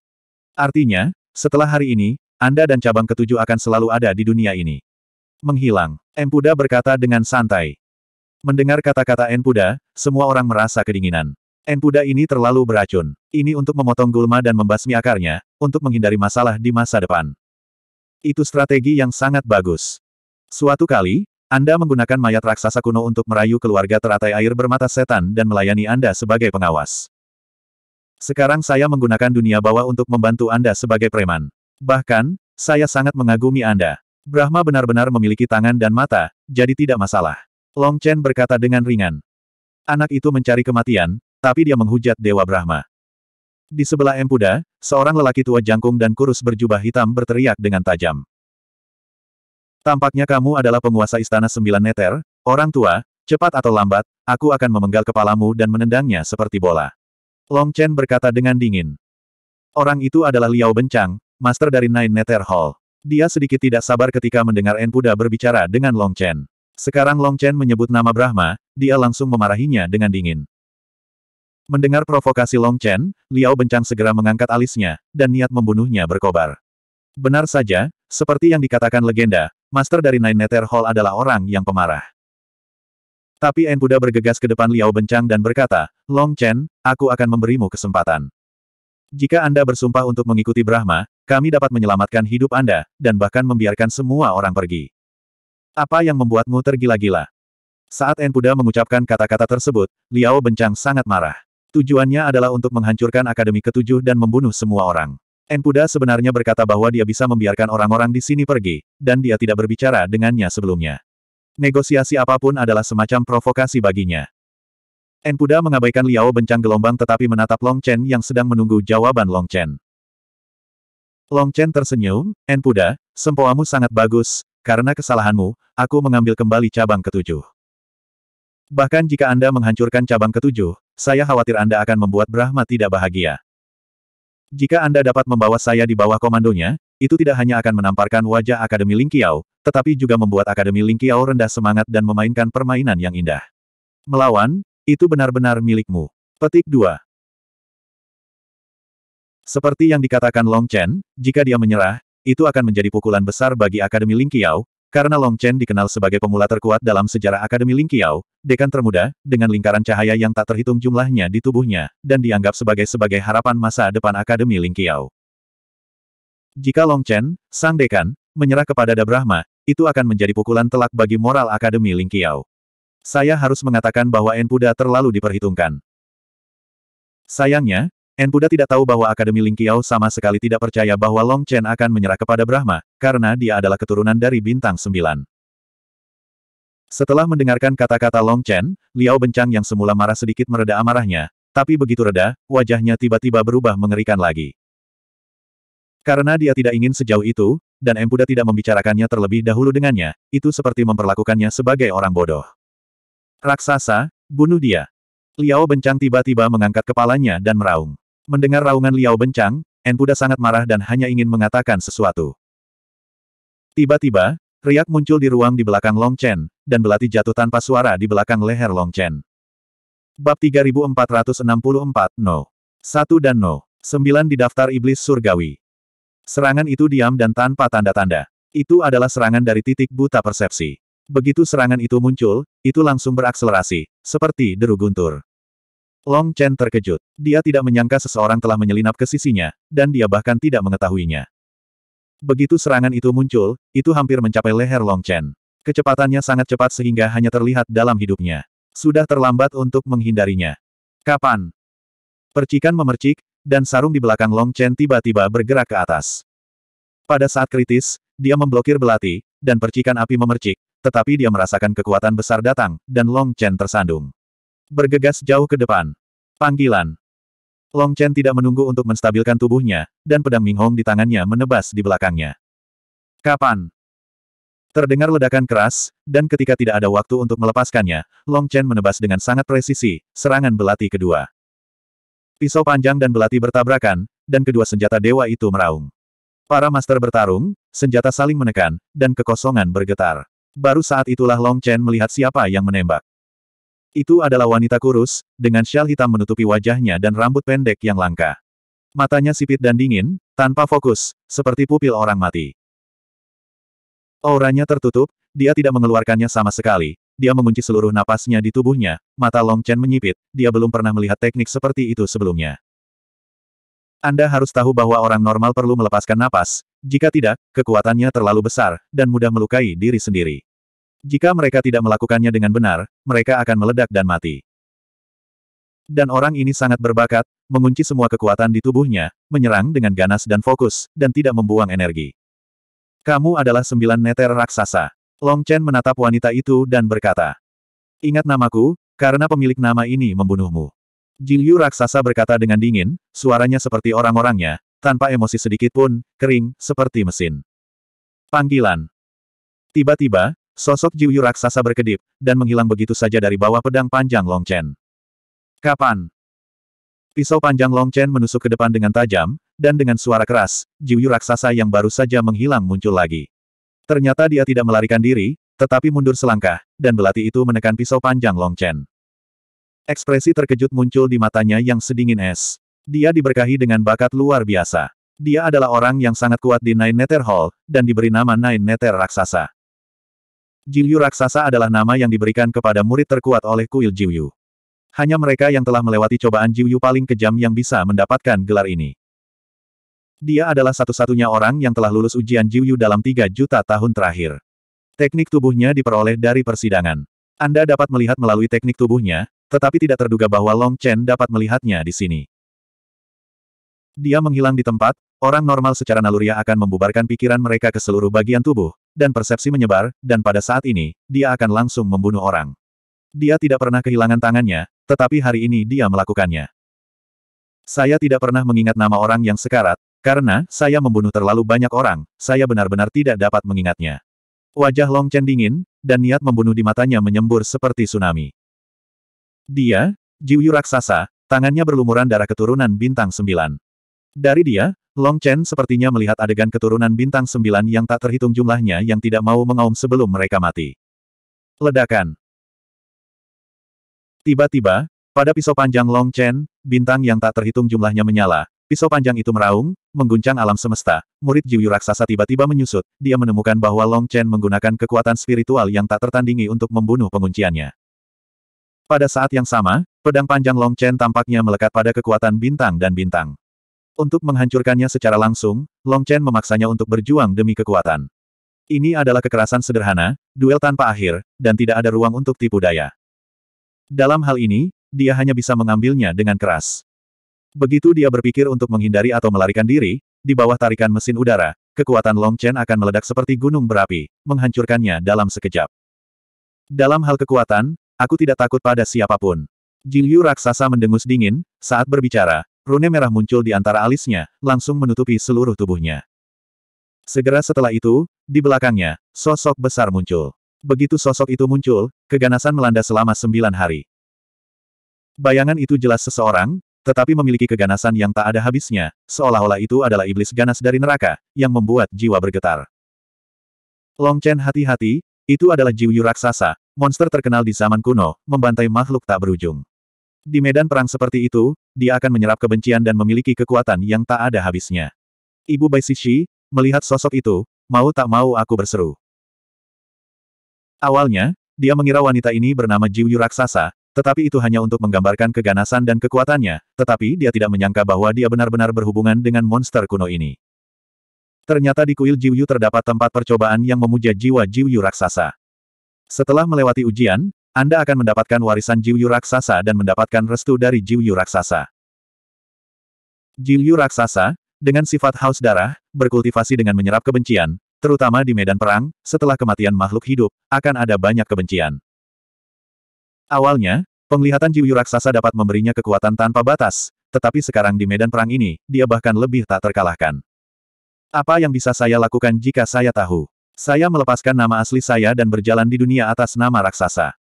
Artinya, setelah hari ini, Anda dan cabang ketujuh akan selalu ada di dunia ini. Menghilang, Empuda berkata dengan santai. Mendengar kata-kata Empuda, semua orang merasa kedinginan. Empuda ini terlalu beracun. Ini untuk memotong gulma dan membasmi akarnya, untuk menghindari masalah di masa depan. Itu strategi yang sangat bagus. Suatu kali, Anda menggunakan mayat raksasa kuno untuk merayu keluarga teratai air bermata setan dan melayani Anda sebagai pengawas. Sekarang saya menggunakan dunia bawah untuk membantu Anda sebagai preman. Bahkan, saya sangat mengagumi Anda. Brahma benar-benar memiliki tangan dan mata, jadi tidak masalah. Long Chen berkata dengan ringan. Anak itu mencari kematian, tapi dia menghujat Dewa Brahma. Di sebelah Empuda, seorang lelaki tua jangkung dan kurus berjubah hitam berteriak dengan tajam. Tampaknya kamu adalah penguasa istana sembilan neter, orang tua, cepat atau lambat, aku akan memenggal kepalamu dan menendangnya seperti bola. Long Chen berkata dengan dingin. Orang itu adalah Liao Bencang, master dari Nine Nether Hall. Dia sedikit tidak sabar ketika mendengar Enpuda berbicara dengan Long Chen. Sekarang Long Chen menyebut nama Brahma, dia langsung memarahinya dengan dingin. Mendengar provokasi Long Chen, Liao Bencang segera mengangkat alisnya, dan niat membunuhnya berkobar. Benar saja, seperti yang dikatakan legenda, master dari Nine Nether Hall adalah orang yang pemarah. Tapi En Puda bergegas ke depan Liao Bencang dan berkata, Long Chen, aku akan memberimu kesempatan. Jika Anda bersumpah untuk mengikuti Brahma, kami dapat menyelamatkan hidup Anda, dan bahkan membiarkan semua orang pergi. Apa yang membuatmu tergila-gila? Saat En Puda mengucapkan kata-kata tersebut, Liao Bencang sangat marah. Tujuannya adalah untuk menghancurkan Akademi Ketujuh dan membunuh semua orang. En Puda sebenarnya berkata bahwa dia bisa membiarkan orang-orang di sini pergi, dan dia tidak berbicara dengannya sebelumnya negosiasi apapun adalah semacam provokasi baginya. Enpuda mengabaikan Liao bencang gelombang tetapi menatap Long Chen yang sedang menunggu jawaban Long Chen. Long Chen tersenyum, Enpuda, sempoamu sangat bagus, karena kesalahanmu, aku mengambil kembali cabang ketujuh. Bahkan jika Anda menghancurkan cabang ketujuh, saya khawatir Anda akan membuat Brahma tidak bahagia. Jika Anda dapat membawa saya di bawah komandonya, itu tidak hanya akan menamparkan wajah Akademi Lingqiao, tetapi juga membuat Akademi Lingqiao rendah semangat dan memainkan permainan yang indah. Melawan, itu benar-benar milikmu. Petik 2. Seperti yang dikatakan Long Chen, jika dia menyerah, itu akan menjadi pukulan besar bagi Akademi Lingqiao, karena Long Chen dikenal sebagai pemula terkuat dalam sejarah Akademi Ling Qiao, dekan termuda, dengan lingkaran cahaya yang tak terhitung jumlahnya di tubuhnya, dan dianggap sebagai sebagai harapan masa depan Akademi Ling Qiao. Jika Long Chen, sang dekan, menyerah kepada Da Brahma, itu akan menjadi pukulan telak bagi moral Akademi Ling Qiao. Saya harus mengatakan bahwa Enpuda terlalu diperhitungkan. Sayangnya, Enpuda tidak tahu bahwa Akademi Lingqiao sama sekali tidak percaya bahwa Long Chen akan menyerah kepada Brahma, karena dia adalah keturunan dari bintang sembilan. Setelah mendengarkan kata-kata Long Chen, Liao Bencang yang semula marah sedikit mereda amarahnya, tapi begitu reda, wajahnya tiba-tiba berubah mengerikan lagi. Karena dia tidak ingin sejauh itu, dan Empuda tidak membicarakannya terlebih dahulu dengannya, itu seperti memperlakukannya sebagai orang bodoh. Raksasa, bunuh dia. Liao Bencang tiba-tiba mengangkat kepalanya dan meraung. Mendengar raungan Liao Bencang, Enpuda sangat marah dan hanya ingin mengatakan sesuatu. Tiba-tiba, riak muncul di ruang di belakang Long Chen, dan belati jatuh tanpa suara di belakang leher Long Chen. Bab 3464 No. 1 dan No. 9 di daftar iblis surgawi. Serangan itu diam dan tanpa tanda-tanda. Itu adalah serangan dari titik buta persepsi. Begitu serangan itu muncul, itu langsung berakselerasi, seperti deru guntur. Long Chen terkejut. Dia tidak menyangka seseorang telah menyelinap ke sisinya, dan dia bahkan tidak mengetahuinya. Begitu serangan itu muncul, itu hampir mencapai leher Long Chen. Kecepatannya sangat cepat sehingga hanya terlihat dalam hidupnya. Sudah terlambat untuk menghindarinya. Kapan? Percikan memercik, dan sarung di belakang Long Chen tiba-tiba bergerak ke atas. Pada saat kritis, dia memblokir belati, dan percikan api memercik, tetapi dia merasakan kekuatan besar datang, dan Long Chen tersandung bergegas jauh ke depan. Panggilan. Long Chen tidak menunggu untuk menstabilkan tubuhnya, dan pedang Ming Hong di tangannya menebas di belakangnya. Kapan? Terdengar ledakan keras, dan ketika tidak ada waktu untuk melepaskannya, Long Chen menebas dengan sangat presisi, serangan belati kedua. Pisau panjang dan belati bertabrakan, dan kedua senjata dewa itu meraung. Para master bertarung, senjata saling menekan, dan kekosongan bergetar. Baru saat itulah Long Chen melihat siapa yang menembak. Itu adalah wanita kurus, dengan syal hitam menutupi wajahnya dan rambut pendek yang langka. Matanya sipit dan dingin, tanpa fokus, seperti pupil orang mati. Auranya tertutup, dia tidak mengeluarkannya sama sekali. Dia mengunci seluruh napasnya di tubuhnya, mata Long Chen menyipit, dia belum pernah melihat teknik seperti itu sebelumnya. Anda harus tahu bahwa orang normal perlu melepaskan napas, jika tidak, kekuatannya terlalu besar, dan mudah melukai diri sendiri. Jika mereka tidak melakukannya dengan benar, mereka akan meledak dan mati. Dan orang ini sangat berbakat, mengunci semua kekuatan di tubuhnya, menyerang dengan ganas dan fokus, dan tidak membuang energi. Kamu adalah sembilan neter raksasa. Long Chen menatap wanita itu dan berkata, Ingat namaku, karena pemilik nama ini membunuhmu. Jilyu raksasa berkata dengan dingin, suaranya seperti orang-orangnya, tanpa emosi sedikit pun, kering, seperti mesin. Panggilan. Tiba-tiba, Sosok Jiuyu raksasa berkedip, dan menghilang begitu saja dari bawah pedang panjang Long Chen. Kapan? Pisau panjang Long Chen menusuk ke depan dengan tajam, dan dengan suara keras, Jiuyu raksasa yang baru saja menghilang muncul lagi. Ternyata dia tidak melarikan diri, tetapi mundur selangkah, dan belati itu menekan pisau panjang Long Chen. Ekspresi terkejut muncul di matanya yang sedingin es. Dia diberkahi dengan bakat luar biasa. Dia adalah orang yang sangat kuat di Nine Nether Hall, dan diberi nama Nine Nether Raksasa. Jiuyu Raksasa adalah nama yang diberikan kepada murid terkuat oleh kuil Jiuyu. Hanya mereka yang telah melewati cobaan Jiuyu paling kejam yang bisa mendapatkan gelar ini. Dia adalah satu-satunya orang yang telah lulus ujian Jiuyu dalam 3 juta tahun terakhir. Teknik tubuhnya diperoleh dari persidangan. Anda dapat melihat melalui teknik tubuhnya, tetapi tidak terduga bahwa Long Chen dapat melihatnya di sini. Dia menghilang di tempat, orang normal secara naluriah akan membubarkan pikiran mereka ke seluruh bagian tubuh, dan persepsi menyebar, dan pada saat ini, dia akan langsung membunuh orang. Dia tidak pernah kehilangan tangannya, tetapi hari ini dia melakukannya. Saya tidak pernah mengingat nama orang yang sekarat, karena saya membunuh terlalu banyak orang, saya benar-benar tidak dapat mengingatnya. Wajah Long Chen dingin, dan niat membunuh di matanya menyembur seperti tsunami. Dia, Jiuyu Raksasa, tangannya berlumuran darah keturunan bintang sembilan. Dari dia, Long Chen sepertinya melihat adegan keturunan bintang sembilan yang tak terhitung jumlahnya yang tidak mau mengaum sebelum mereka mati. Ledakan. Tiba-tiba, pada pisau panjang Long Chen, bintang yang tak terhitung jumlahnya menyala. Pisau panjang itu meraung, mengguncang alam semesta. Murid Jiuyu raksasa tiba-tiba menyusut. Dia menemukan bahwa Long Chen menggunakan kekuatan spiritual yang tak tertandingi untuk membunuh pengunciannya. Pada saat yang sama, pedang panjang Long Chen tampaknya melekat pada kekuatan bintang dan bintang. Untuk menghancurkannya secara langsung, Long Chen memaksanya untuk berjuang demi kekuatan. Ini adalah kekerasan sederhana, duel tanpa akhir, dan tidak ada ruang untuk tipu daya. Dalam hal ini, dia hanya bisa mengambilnya dengan keras. Begitu dia berpikir untuk menghindari atau melarikan diri, di bawah tarikan mesin udara, kekuatan Long Chen akan meledak seperti gunung berapi, menghancurkannya dalam sekejap. Dalam hal kekuatan, aku tidak takut pada siapapun. Jin Yu raksasa mendengus dingin, saat berbicara, rune merah muncul di antara alisnya, langsung menutupi seluruh tubuhnya. Segera setelah itu, di belakangnya, sosok besar muncul. Begitu sosok itu muncul, keganasan melanda selama sembilan hari. Bayangan itu jelas seseorang, tetapi memiliki keganasan yang tak ada habisnya, seolah-olah itu adalah iblis ganas dari neraka, yang membuat jiwa bergetar. Long Chen hati-hati, itu adalah Jiuyu Raksasa, monster terkenal di zaman kuno, membantai makhluk tak berujung. Di medan perang seperti itu, dia akan menyerap kebencian dan memiliki kekuatan yang tak ada habisnya. Ibu Bai Shishi, melihat sosok itu, mau tak mau aku berseru. Awalnya, dia mengira wanita ini bernama Jiuyu Raksasa, tetapi itu hanya untuk menggambarkan keganasan dan kekuatannya, tetapi dia tidak menyangka bahwa dia benar-benar berhubungan dengan monster kuno ini. Ternyata di kuil Jiuyu terdapat tempat percobaan yang memuja jiwa Jiuyu Raksasa. Setelah melewati ujian, anda akan mendapatkan warisan Jiuyu Raksasa dan mendapatkan restu dari Jiuyu Raksasa. Jiuyu Raksasa, dengan sifat haus darah, berkultivasi dengan menyerap kebencian, terutama di medan perang, setelah kematian makhluk hidup, akan ada banyak kebencian. Awalnya, penglihatan Jiuyu Raksasa dapat memberinya kekuatan tanpa batas, tetapi sekarang di medan perang ini, dia bahkan lebih tak terkalahkan. Apa yang bisa saya lakukan jika saya tahu? Saya melepaskan nama asli saya dan berjalan di dunia atas nama raksasa.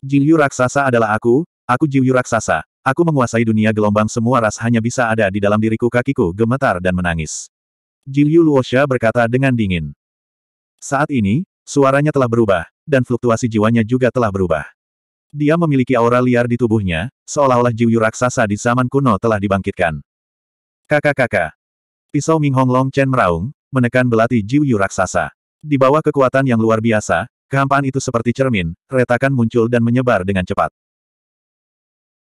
Jingyu raksasa adalah aku, aku Jingyu raksasa. Aku menguasai dunia gelombang semua ras hanya bisa ada di dalam diriku kakiku gemetar dan menangis. Jingyu Luosha berkata dengan dingin. Saat ini, suaranya telah berubah, dan fluktuasi jiwanya juga telah berubah. Dia memiliki aura liar di tubuhnya, seolah-olah Jingyu raksasa di zaman kuno telah dibangkitkan. Kakak-kakak. Pisau Ming Hong Long Chen meraung, menekan belati Jingyu raksasa. Di bawah kekuatan yang luar biasa, Kehampaan itu seperti cermin, retakan muncul dan menyebar dengan cepat.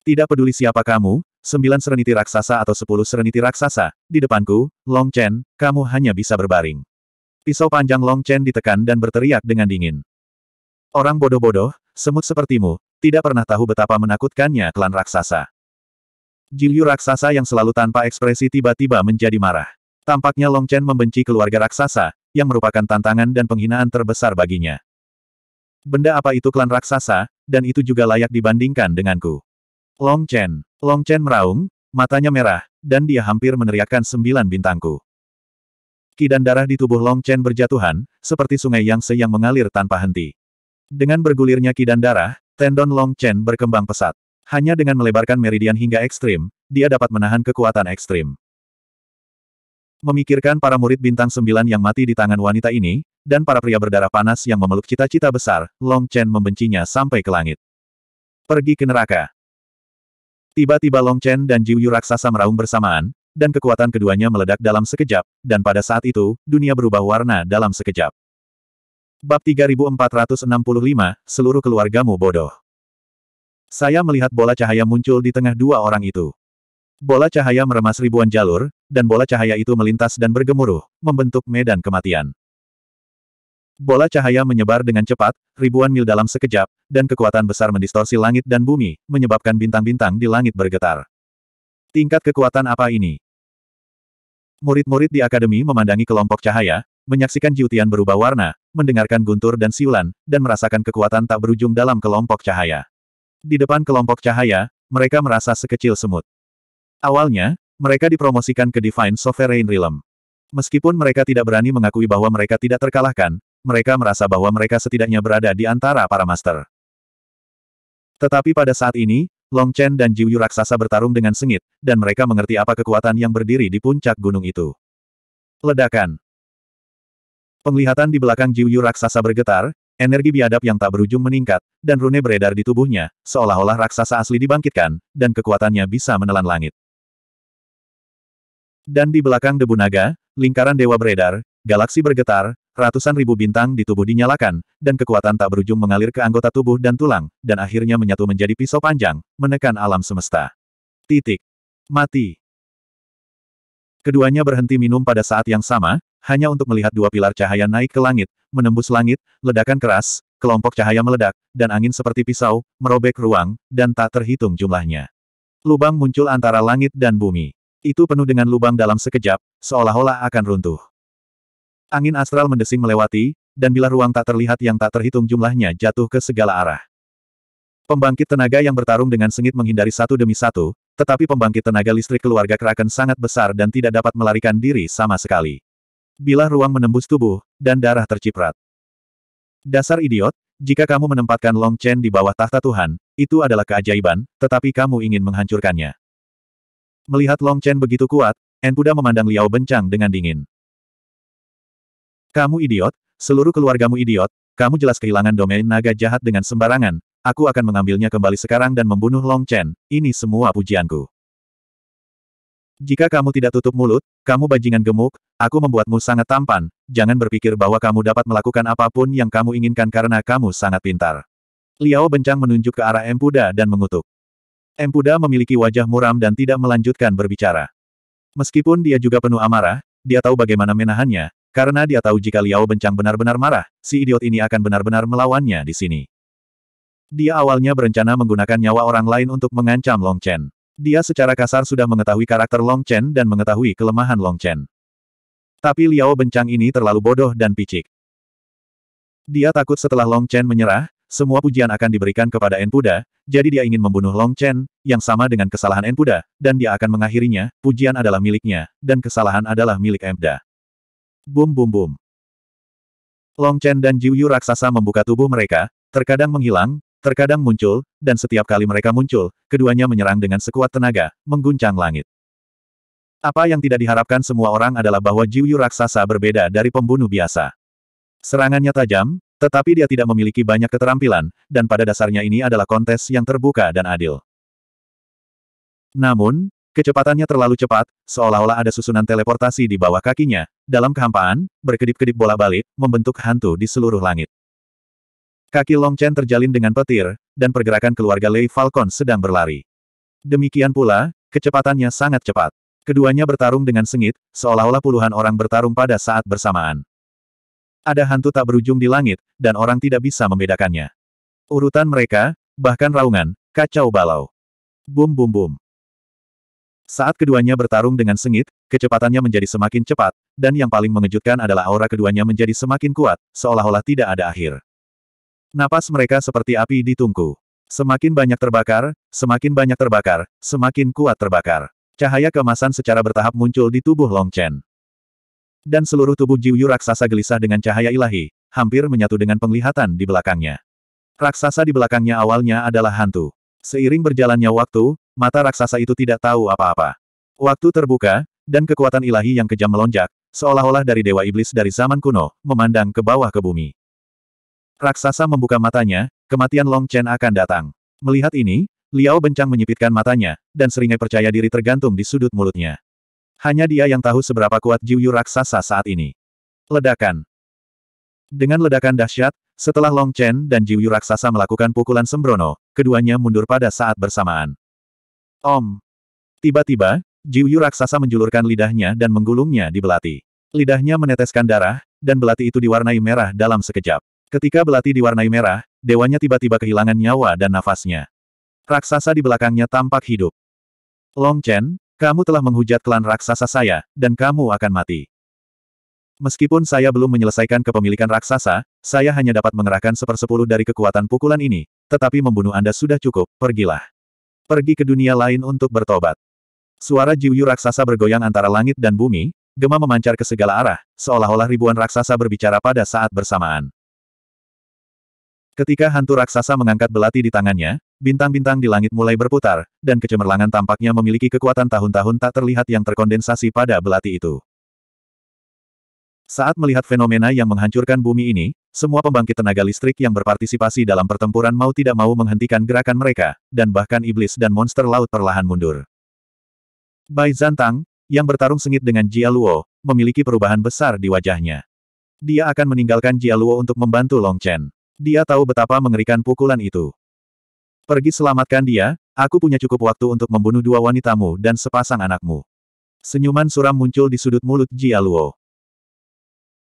Tidak peduli siapa kamu, sembilan sereniti raksasa atau sepuluh sereniti raksasa, di depanku, Long Chen, kamu hanya bisa berbaring. Pisau panjang Long Chen ditekan dan berteriak dengan dingin. Orang bodoh-bodoh, semut sepertimu, tidak pernah tahu betapa menakutkannya klan raksasa. Jilyu raksasa yang selalu tanpa ekspresi tiba-tiba menjadi marah. Tampaknya Long Chen membenci keluarga raksasa, yang merupakan tantangan dan penghinaan terbesar baginya. Benda apa itu klan raksasa, dan itu juga layak dibandingkan denganku. Long Chen. Long Chen meraung, matanya merah, dan dia hampir meneriakkan sembilan bintangku. Ki dan darah di tubuh Long Chen berjatuhan, seperti sungai yang seyang mengalir tanpa henti. Dengan bergulirnya ki dan darah, tendon Long Chen berkembang pesat. Hanya dengan melebarkan meridian hingga ekstrim, dia dapat menahan kekuatan ekstrim. Memikirkan para murid bintang sembilan yang mati di tangan wanita ini, dan para pria berdarah panas yang memeluk cita-cita besar, Long Chen membencinya sampai ke langit. Pergi ke neraka. Tiba-tiba Long Chen dan Jiuyu raksasa meraung bersamaan, dan kekuatan keduanya meledak dalam sekejap, dan pada saat itu, dunia berubah warna dalam sekejap. Bab 3465, seluruh keluargamu bodoh. Saya melihat bola cahaya muncul di tengah dua orang itu. Bola cahaya meremas ribuan jalur, dan bola cahaya itu melintas dan bergemuruh, membentuk medan kematian. Bola cahaya menyebar dengan cepat, ribuan mil dalam sekejap, dan kekuatan besar mendistorsi langit dan bumi, menyebabkan bintang-bintang di langit bergetar. Tingkat kekuatan apa ini? Murid-murid di akademi memandangi kelompok cahaya, menyaksikan Jiutian berubah warna, mendengarkan guntur dan siulan, dan merasakan kekuatan tak berujung dalam kelompok cahaya. Di depan kelompok cahaya, mereka merasa sekecil semut. Awalnya, mereka dipromosikan ke Divine Sovereign Realm. Meskipun mereka tidak berani mengakui bahwa mereka tidak terkalahkan, mereka merasa bahwa mereka setidaknya berada di antara para master. Tetapi pada saat ini, Long Chen dan Jiuyu raksasa bertarung dengan sengit, dan mereka mengerti apa kekuatan yang berdiri di puncak gunung itu. Ledakan Penglihatan di belakang Jiuyu raksasa bergetar, energi biadab yang tak berujung meningkat, dan rune beredar di tubuhnya, seolah-olah raksasa asli dibangkitkan, dan kekuatannya bisa menelan langit. Dan di belakang debu naga, lingkaran dewa beredar, Galaksi bergetar, ratusan ribu bintang di tubuh dinyalakan, dan kekuatan tak berujung mengalir ke anggota tubuh dan tulang, dan akhirnya menyatu menjadi pisau panjang, menekan alam semesta. Titik. Mati. Keduanya berhenti minum pada saat yang sama, hanya untuk melihat dua pilar cahaya naik ke langit, menembus langit, ledakan keras, kelompok cahaya meledak, dan angin seperti pisau, merobek ruang, dan tak terhitung jumlahnya. Lubang muncul antara langit dan bumi. Itu penuh dengan lubang dalam sekejap, seolah-olah akan runtuh. Angin astral mendesing melewati, dan bila ruang tak terlihat yang tak terhitung jumlahnya jatuh ke segala arah. Pembangkit tenaga yang bertarung dengan sengit menghindari satu demi satu, tetapi pembangkit tenaga listrik keluarga Kraken sangat besar dan tidak dapat melarikan diri sama sekali. Bila ruang menembus tubuh, dan darah terciprat. Dasar idiot, jika kamu menempatkan Long Chen di bawah tahta Tuhan, itu adalah keajaiban, tetapi kamu ingin menghancurkannya. Melihat Long Chen begitu kuat, Enpuda memandang Liao Bencang dengan dingin. Kamu idiot, seluruh keluargamu idiot, kamu jelas kehilangan domain naga jahat dengan sembarangan, aku akan mengambilnya kembali sekarang dan membunuh Long Chen, ini semua pujianku. Jika kamu tidak tutup mulut, kamu bajingan gemuk, aku membuatmu sangat tampan, jangan berpikir bahwa kamu dapat melakukan apapun yang kamu inginkan karena kamu sangat pintar. Liao bencang menunjuk ke arah Empuda dan mengutuk. Empuda memiliki wajah muram dan tidak melanjutkan berbicara. Meskipun dia juga penuh amarah, dia tahu bagaimana menahannya, karena dia tahu jika Liao Bencang benar-benar marah, si idiot ini akan benar-benar melawannya di sini. Dia awalnya berencana menggunakan nyawa orang lain untuk mengancam Long Chen. Dia secara kasar sudah mengetahui karakter Long Chen dan mengetahui kelemahan Long Chen. Tapi Liao Bencang ini terlalu bodoh dan picik. Dia takut setelah Long Chen menyerah, semua pujian akan diberikan kepada Enpuda, jadi dia ingin membunuh Long Chen, yang sama dengan kesalahan Enpuda, dan dia akan mengakhirinya, pujian adalah miliknya, dan kesalahan adalah milik Enpuda. Bum bum bum. Long Chen dan Jiuyu raksasa membuka tubuh mereka, terkadang menghilang, terkadang muncul, dan setiap kali mereka muncul, keduanya menyerang dengan sekuat tenaga, mengguncang langit. Apa yang tidak diharapkan semua orang adalah bahwa Jiuyu raksasa berbeda dari pembunuh biasa. Serangannya tajam, tetapi dia tidak memiliki banyak keterampilan, dan pada dasarnya ini adalah kontes yang terbuka dan adil. Namun, Kecepatannya terlalu cepat, seolah-olah ada susunan teleportasi di bawah kakinya. Dalam kehampaan, berkedip-kedip bola balik, membentuk hantu di seluruh langit. Kaki Long Chen terjalin dengan petir, dan pergerakan keluarga Lei Falcon sedang berlari. Demikian pula, kecepatannya sangat cepat. Keduanya bertarung dengan sengit, seolah-olah puluhan orang bertarung pada saat bersamaan. Ada hantu tak berujung di langit, dan orang tidak bisa membedakannya. Urutan mereka, bahkan raungan, kacau balau. Bum bum bum. Saat keduanya bertarung dengan sengit, kecepatannya menjadi semakin cepat, dan yang paling mengejutkan adalah aura keduanya menjadi semakin kuat, seolah-olah tidak ada akhir. Napas mereka seperti api di tungku. Semakin banyak terbakar, semakin banyak terbakar, semakin kuat terbakar. Cahaya kemasan secara bertahap muncul di tubuh Long Chen. Dan seluruh tubuh Jiuyu raksasa gelisah dengan cahaya ilahi, hampir menyatu dengan penglihatan di belakangnya. Raksasa di belakangnya awalnya adalah hantu. Seiring berjalannya waktu, mata raksasa itu tidak tahu apa-apa. Waktu terbuka, dan kekuatan ilahi yang kejam melonjak, seolah-olah dari Dewa Iblis dari zaman kuno, memandang ke bawah ke bumi. Raksasa membuka matanya, kematian Long Chen akan datang. Melihat ini, Liao Bencang menyipitkan matanya, dan seringai percaya diri tergantung di sudut mulutnya. Hanya dia yang tahu seberapa kuat Jiuyu raksasa saat ini. Ledakan. Dengan ledakan dahsyat, setelah Long Chen dan Jiuyu raksasa melakukan pukulan sembrono, keduanya mundur pada saat bersamaan. Om. Tiba-tiba, Jiuyu raksasa menjulurkan lidahnya dan menggulungnya di belati. Lidahnya meneteskan darah, dan belati itu diwarnai merah dalam sekejap. Ketika belati diwarnai merah, dewanya tiba-tiba kehilangan nyawa dan nafasnya. Raksasa di belakangnya tampak hidup. Long Chen, kamu telah menghujat klan raksasa saya, dan kamu akan mati. Meskipun saya belum menyelesaikan kepemilikan raksasa, saya hanya dapat mengerahkan sepersepuluh dari kekuatan pukulan ini, tetapi membunuh Anda sudah cukup, pergilah. Pergi ke dunia lain untuk bertobat. Suara Jiuyu raksasa bergoyang antara langit dan bumi, gema memancar ke segala arah, seolah-olah ribuan raksasa berbicara pada saat bersamaan. Ketika hantu raksasa mengangkat belati di tangannya, bintang-bintang di langit mulai berputar, dan kecemerlangan tampaknya memiliki kekuatan tahun-tahun tak terlihat yang terkondensasi pada belati itu. Saat melihat fenomena yang menghancurkan bumi ini, semua pembangkit tenaga listrik yang berpartisipasi dalam pertempuran mau tidak mau menghentikan gerakan mereka, dan bahkan iblis dan monster laut perlahan mundur. Bai Zantang, yang bertarung sengit dengan Jia Luo, memiliki perubahan besar di wajahnya. Dia akan meninggalkan Jia Luo untuk membantu Long Chen. Dia tahu betapa mengerikan pukulan itu. Pergi selamatkan dia, aku punya cukup waktu untuk membunuh dua wanitamu dan sepasang anakmu. Senyuman suram muncul di sudut mulut Jia Luo.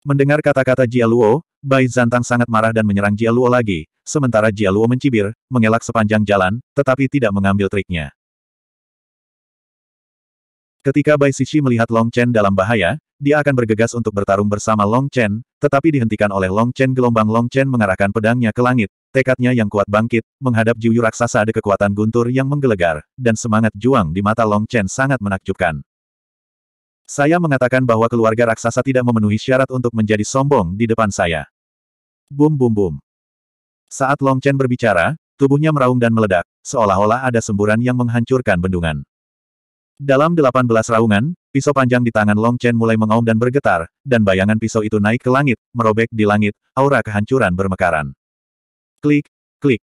Mendengar kata-kata Jia Luo, Bai Zantang sangat marah dan menyerang Jia Luo lagi, sementara Jia Luo mencibir, mengelak sepanjang jalan, tetapi tidak mengambil triknya. Ketika Bai Sisi melihat Long Chen dalam bahaya, dia akan bergegas untuk bertarung bersama Long Chen, tetapi dihentikan oleh Long Chen gelombang Long Chen mengarahkan pedangnya ke langit, tekadnya yang kuat bangkit, menghadap Jiuyu raksasa ada kekuatan guntur yang menggelegar, dan semangat juang di mata Long Chen sangat menakjubkan. Saya mengatakan bahwa keluarga raksasa tidak memenuhi syarat untuk menjadi sombong di depan saya. Bum bum bum. Saat Long Chen berbicara, tubuhnya meraung dan meledak, seolah-olah ada semburan yang menghancurkan bendungan. Dalam delapan belas raungan, pisau panjang di tangan Long Chen mulai mengaum dan bergetar, dan bayangan pisau itu naik ke langit, merobek di langit, aura kehancuran bermekaran. Klik, klik.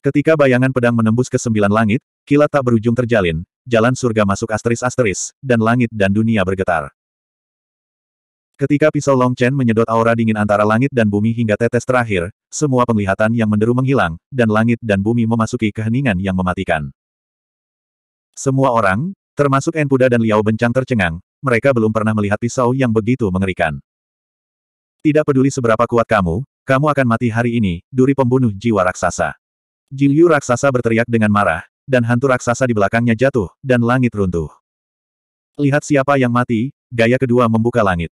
Ketika bayangan pedang menembus ke sembilan langit, kilat tak berujung terjalin, jalan surga masuk asteris-asteris, dan langit dan dunia bergetar. Ketika pisau Long Chen menyedot aura dingin antara langit dan bumi hingga tetes terakhir, semua penglihatan yang menderu menghilang, dan langit dan bumi memasuki keheningan yang mematikan. Semua orang, termasuk Enpuda dan Liao Bencang tercengang, mereka belum pernah melihat pisau yang begitu mengerikan. Tidak peduli seberapa kuat kamu, kamu akan mati hari ini, duri pembunuh jiwa raksasa. Jilyu raksasa berteriak dengan marah, dan hantu raksasa di belakangnya jatuh, dan langit runtuh. Lihat siapa yang mati, gaya kedua membuka langit.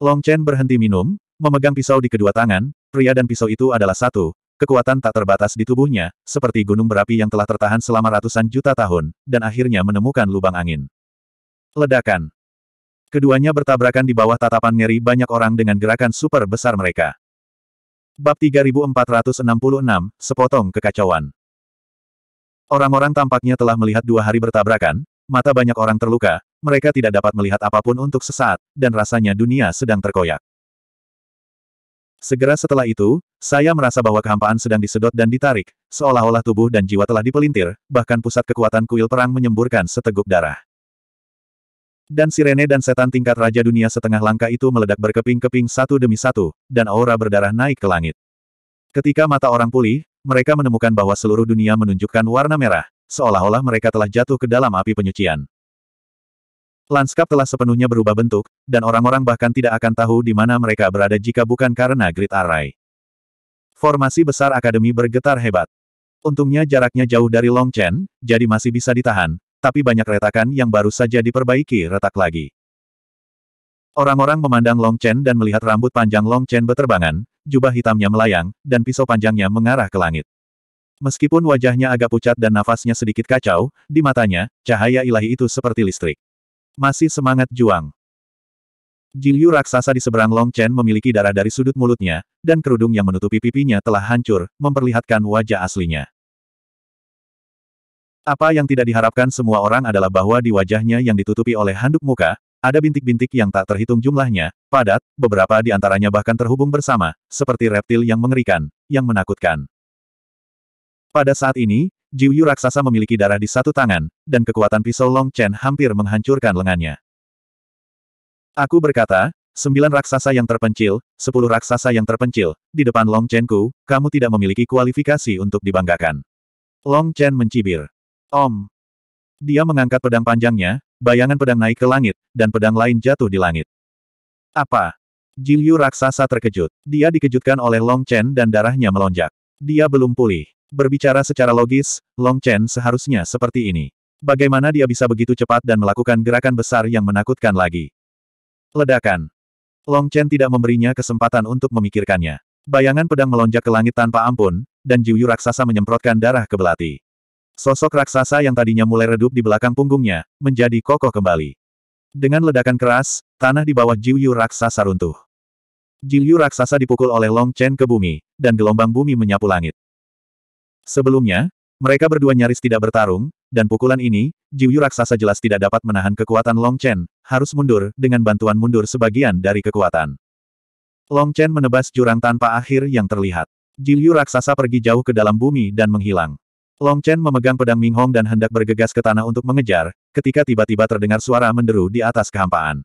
Long Chen berhenti minum, memegang pisau di kedua tangan, pria dan pisau itu adalah satu, kekuatan tak terbatas di tubuhnya, seperti gunung berapi yang telah tertahan selama ratusan juta tahun, dan akhirnya menemukan lubang angin. Ledakan. Keduanya bertabrakan di bawah tatapan ngeri banyak orang dengan gerakan super besar mereka. Bab 3466, Sepotong Kekacauan Orang-orang tampaknya telah melihat dua hari bertabrakan, mata banyak orang terluka, mereka tidak dapat melihat apapun untuk sesaat, dan rasanya dunia sedang terkoyak. Segera setelah itu, saya merasa bahwa kehampaan sedang disedot dan ditarik, seolah-olah tubuh dan jiwa telah dipelintir, bahkan pusat kekuatan kuil perang menyemburkan seteguk darah. Dan sirene dan setan tingkat Raja Dunia setengah langkah itu meledak berkeping-keping satu demi satu, dan aura berdarah naik ke langit. Ketika mata orang pulih, mereka menemukan bahwa seluruh dunia menunjukkan warna merah, seolah-olah mereka telah jatuh ke dalam api penyucian. Lanskap telah sepenuhnya berubah bentuk, dan orang-orang bahkan tidak akan tahu di mana mereka berada jika bukan karena grid array. Formasi besar akademi bergetar hebat. Untungnya jaraknya jauh dari Long Chen, jadi masih bisa ditahan, tapi banyak retakan yang baru saja diperbaiki retak lagi. Orang-orang memandang Long Chen dan melihat rambut panjang Long Chen beterbangan, jubah hitamnya melayang, dan pisau panjangnya mengarah ke langit. Meskipun wajahnya agak pucat dan nafasnya sedikit kacau, di matanya, cahaya ilahi itu seperti listrik. Masih semangat juang. Jilyu raksasa di seberang Long Chen memiliki darah dari sudut mulutnya, dan kerudung yang menutupi pipinya telah hancur, memperlihatkan wajah aslinya. Apa yang tidak diharapkan semua orang adalah bahwa di wajahnya yang ditutupi oleh handuk muka, ada bintik-bintik yang tak terhitung jumlahnya, padat, beberapa di antaranya bahkan terhubung bersama, seperti reptil yang mengerikan, yang menakutkan. Pada saat ini, Jiu raksasa memiliki darah di satu tangan, dan kekuatan pisau Long Chen hampir menghancurkan lengannya. Aku berkata, sembilan raksasa yang terpencil, sepuluh raksasa yang terpencil, di depan Long Chen Ku, kamu tidak memiliki kualifikasi untuk dibanggakan. Long Chen mencibir. Om. Dia mengangkat pedang panjangnya, Bayangan pedang naik ke langit, dan pedang lain jatuh di langit. Apa? Jilyu raksasa terkejut. Dia dikejutkan oleh Long Chen dan darahnya melonjak. Dia belum pulih. Berbicara secara logis, Long Chen seharusnya seperti ini. Bagaimana dia bisa begitu cepat dan melakukan gerakan besar yang menakutkan lagi? Ledakan. Long Chen tidak memberinya kesempatan untuk memikirkannya. Bayangan pedang melonjak ke langit tanpa ampun, dan Jiuyu raksasa menyemprotkan darah ke belati. Sosok raksasa yang tadinya mulai redup di belakang punggungnya, menjadi kokoh kembali. Dengan ledakan keras, tanah di bawah Jiuyu raksasa runtuh. Jiuyu raksasa dipukul oleh Long Chen ke bumi, dan gelombang bumi menyapu langit. Sebelumnya, mereka berdua nyaris tidak bertarung, dan pukulan ini, Jiuyu raksasa jelas tidak dapat menahan kekuatan Long Chen, harus mundur, dengan bantuan mundur sebagian dari kekuatan. Long Chen menebas jurang tanpa akhir yang terlihat. Jiuyu raksasa pergi jauh ke dalam bumi dan menghilang. Long Chen memegang pedang Ming Hong dan hendak bergegas ke tanah untuk mengejar, ketika tiba-tiba terdengar suara menderu di atas kehampaan.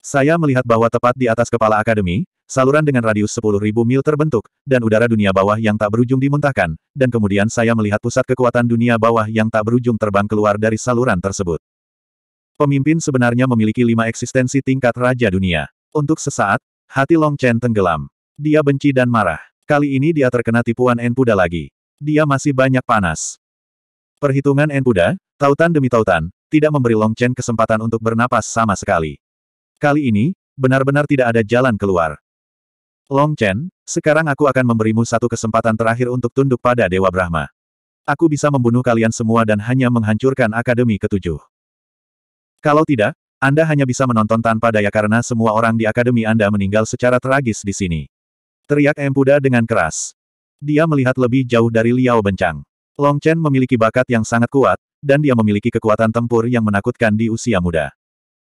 Saya melihat bahwa tepat di atas kepala akademi, saluran dengan radius 10.000 mil terbentuk, dan udara dunia bawah yang tak berujung dimuntahkan, dan kemudian saya melihat pusat kekuatan dunia bawah yang tak berujung terbang keluar dari saluran tersebut. Pemimpin sebenarnya memiliki lima eksistensi tingkat Raja Dunia. Untuk sesaat, hati Long Chen tenggelam. Dia benci dan marah. Kali ini dia terkena tipuan Enpuda lagi. Dia masih banyak panas. Perhitungan Enkuda, tautan demi tautan, tidak memberi Long Chen kesempatan untuk bernapas sama sekali. Kali ini, benar-benar tidak ada jalan keluar. Long Chen, sekarang aku akan memberimu satu kesempatan terakhir untuk tunduk pada Dewa Brahma. Aku bisa membunuh kalian semua dan hanya menghancurkan Akademi Ketujuh. Kalau tidak, Anda hanya bisa menonton tanpa daya karena semua orang di Akademi Anda meninggal secara tragis di sini. Teriak Empuda dengan keras. Dia melihat lebih jauh dari Liao Bencang. Long Chen memiliki bakat yang sangat kuat, dan dia memiliki kekuatan tempur yang menakutkan di usia muda.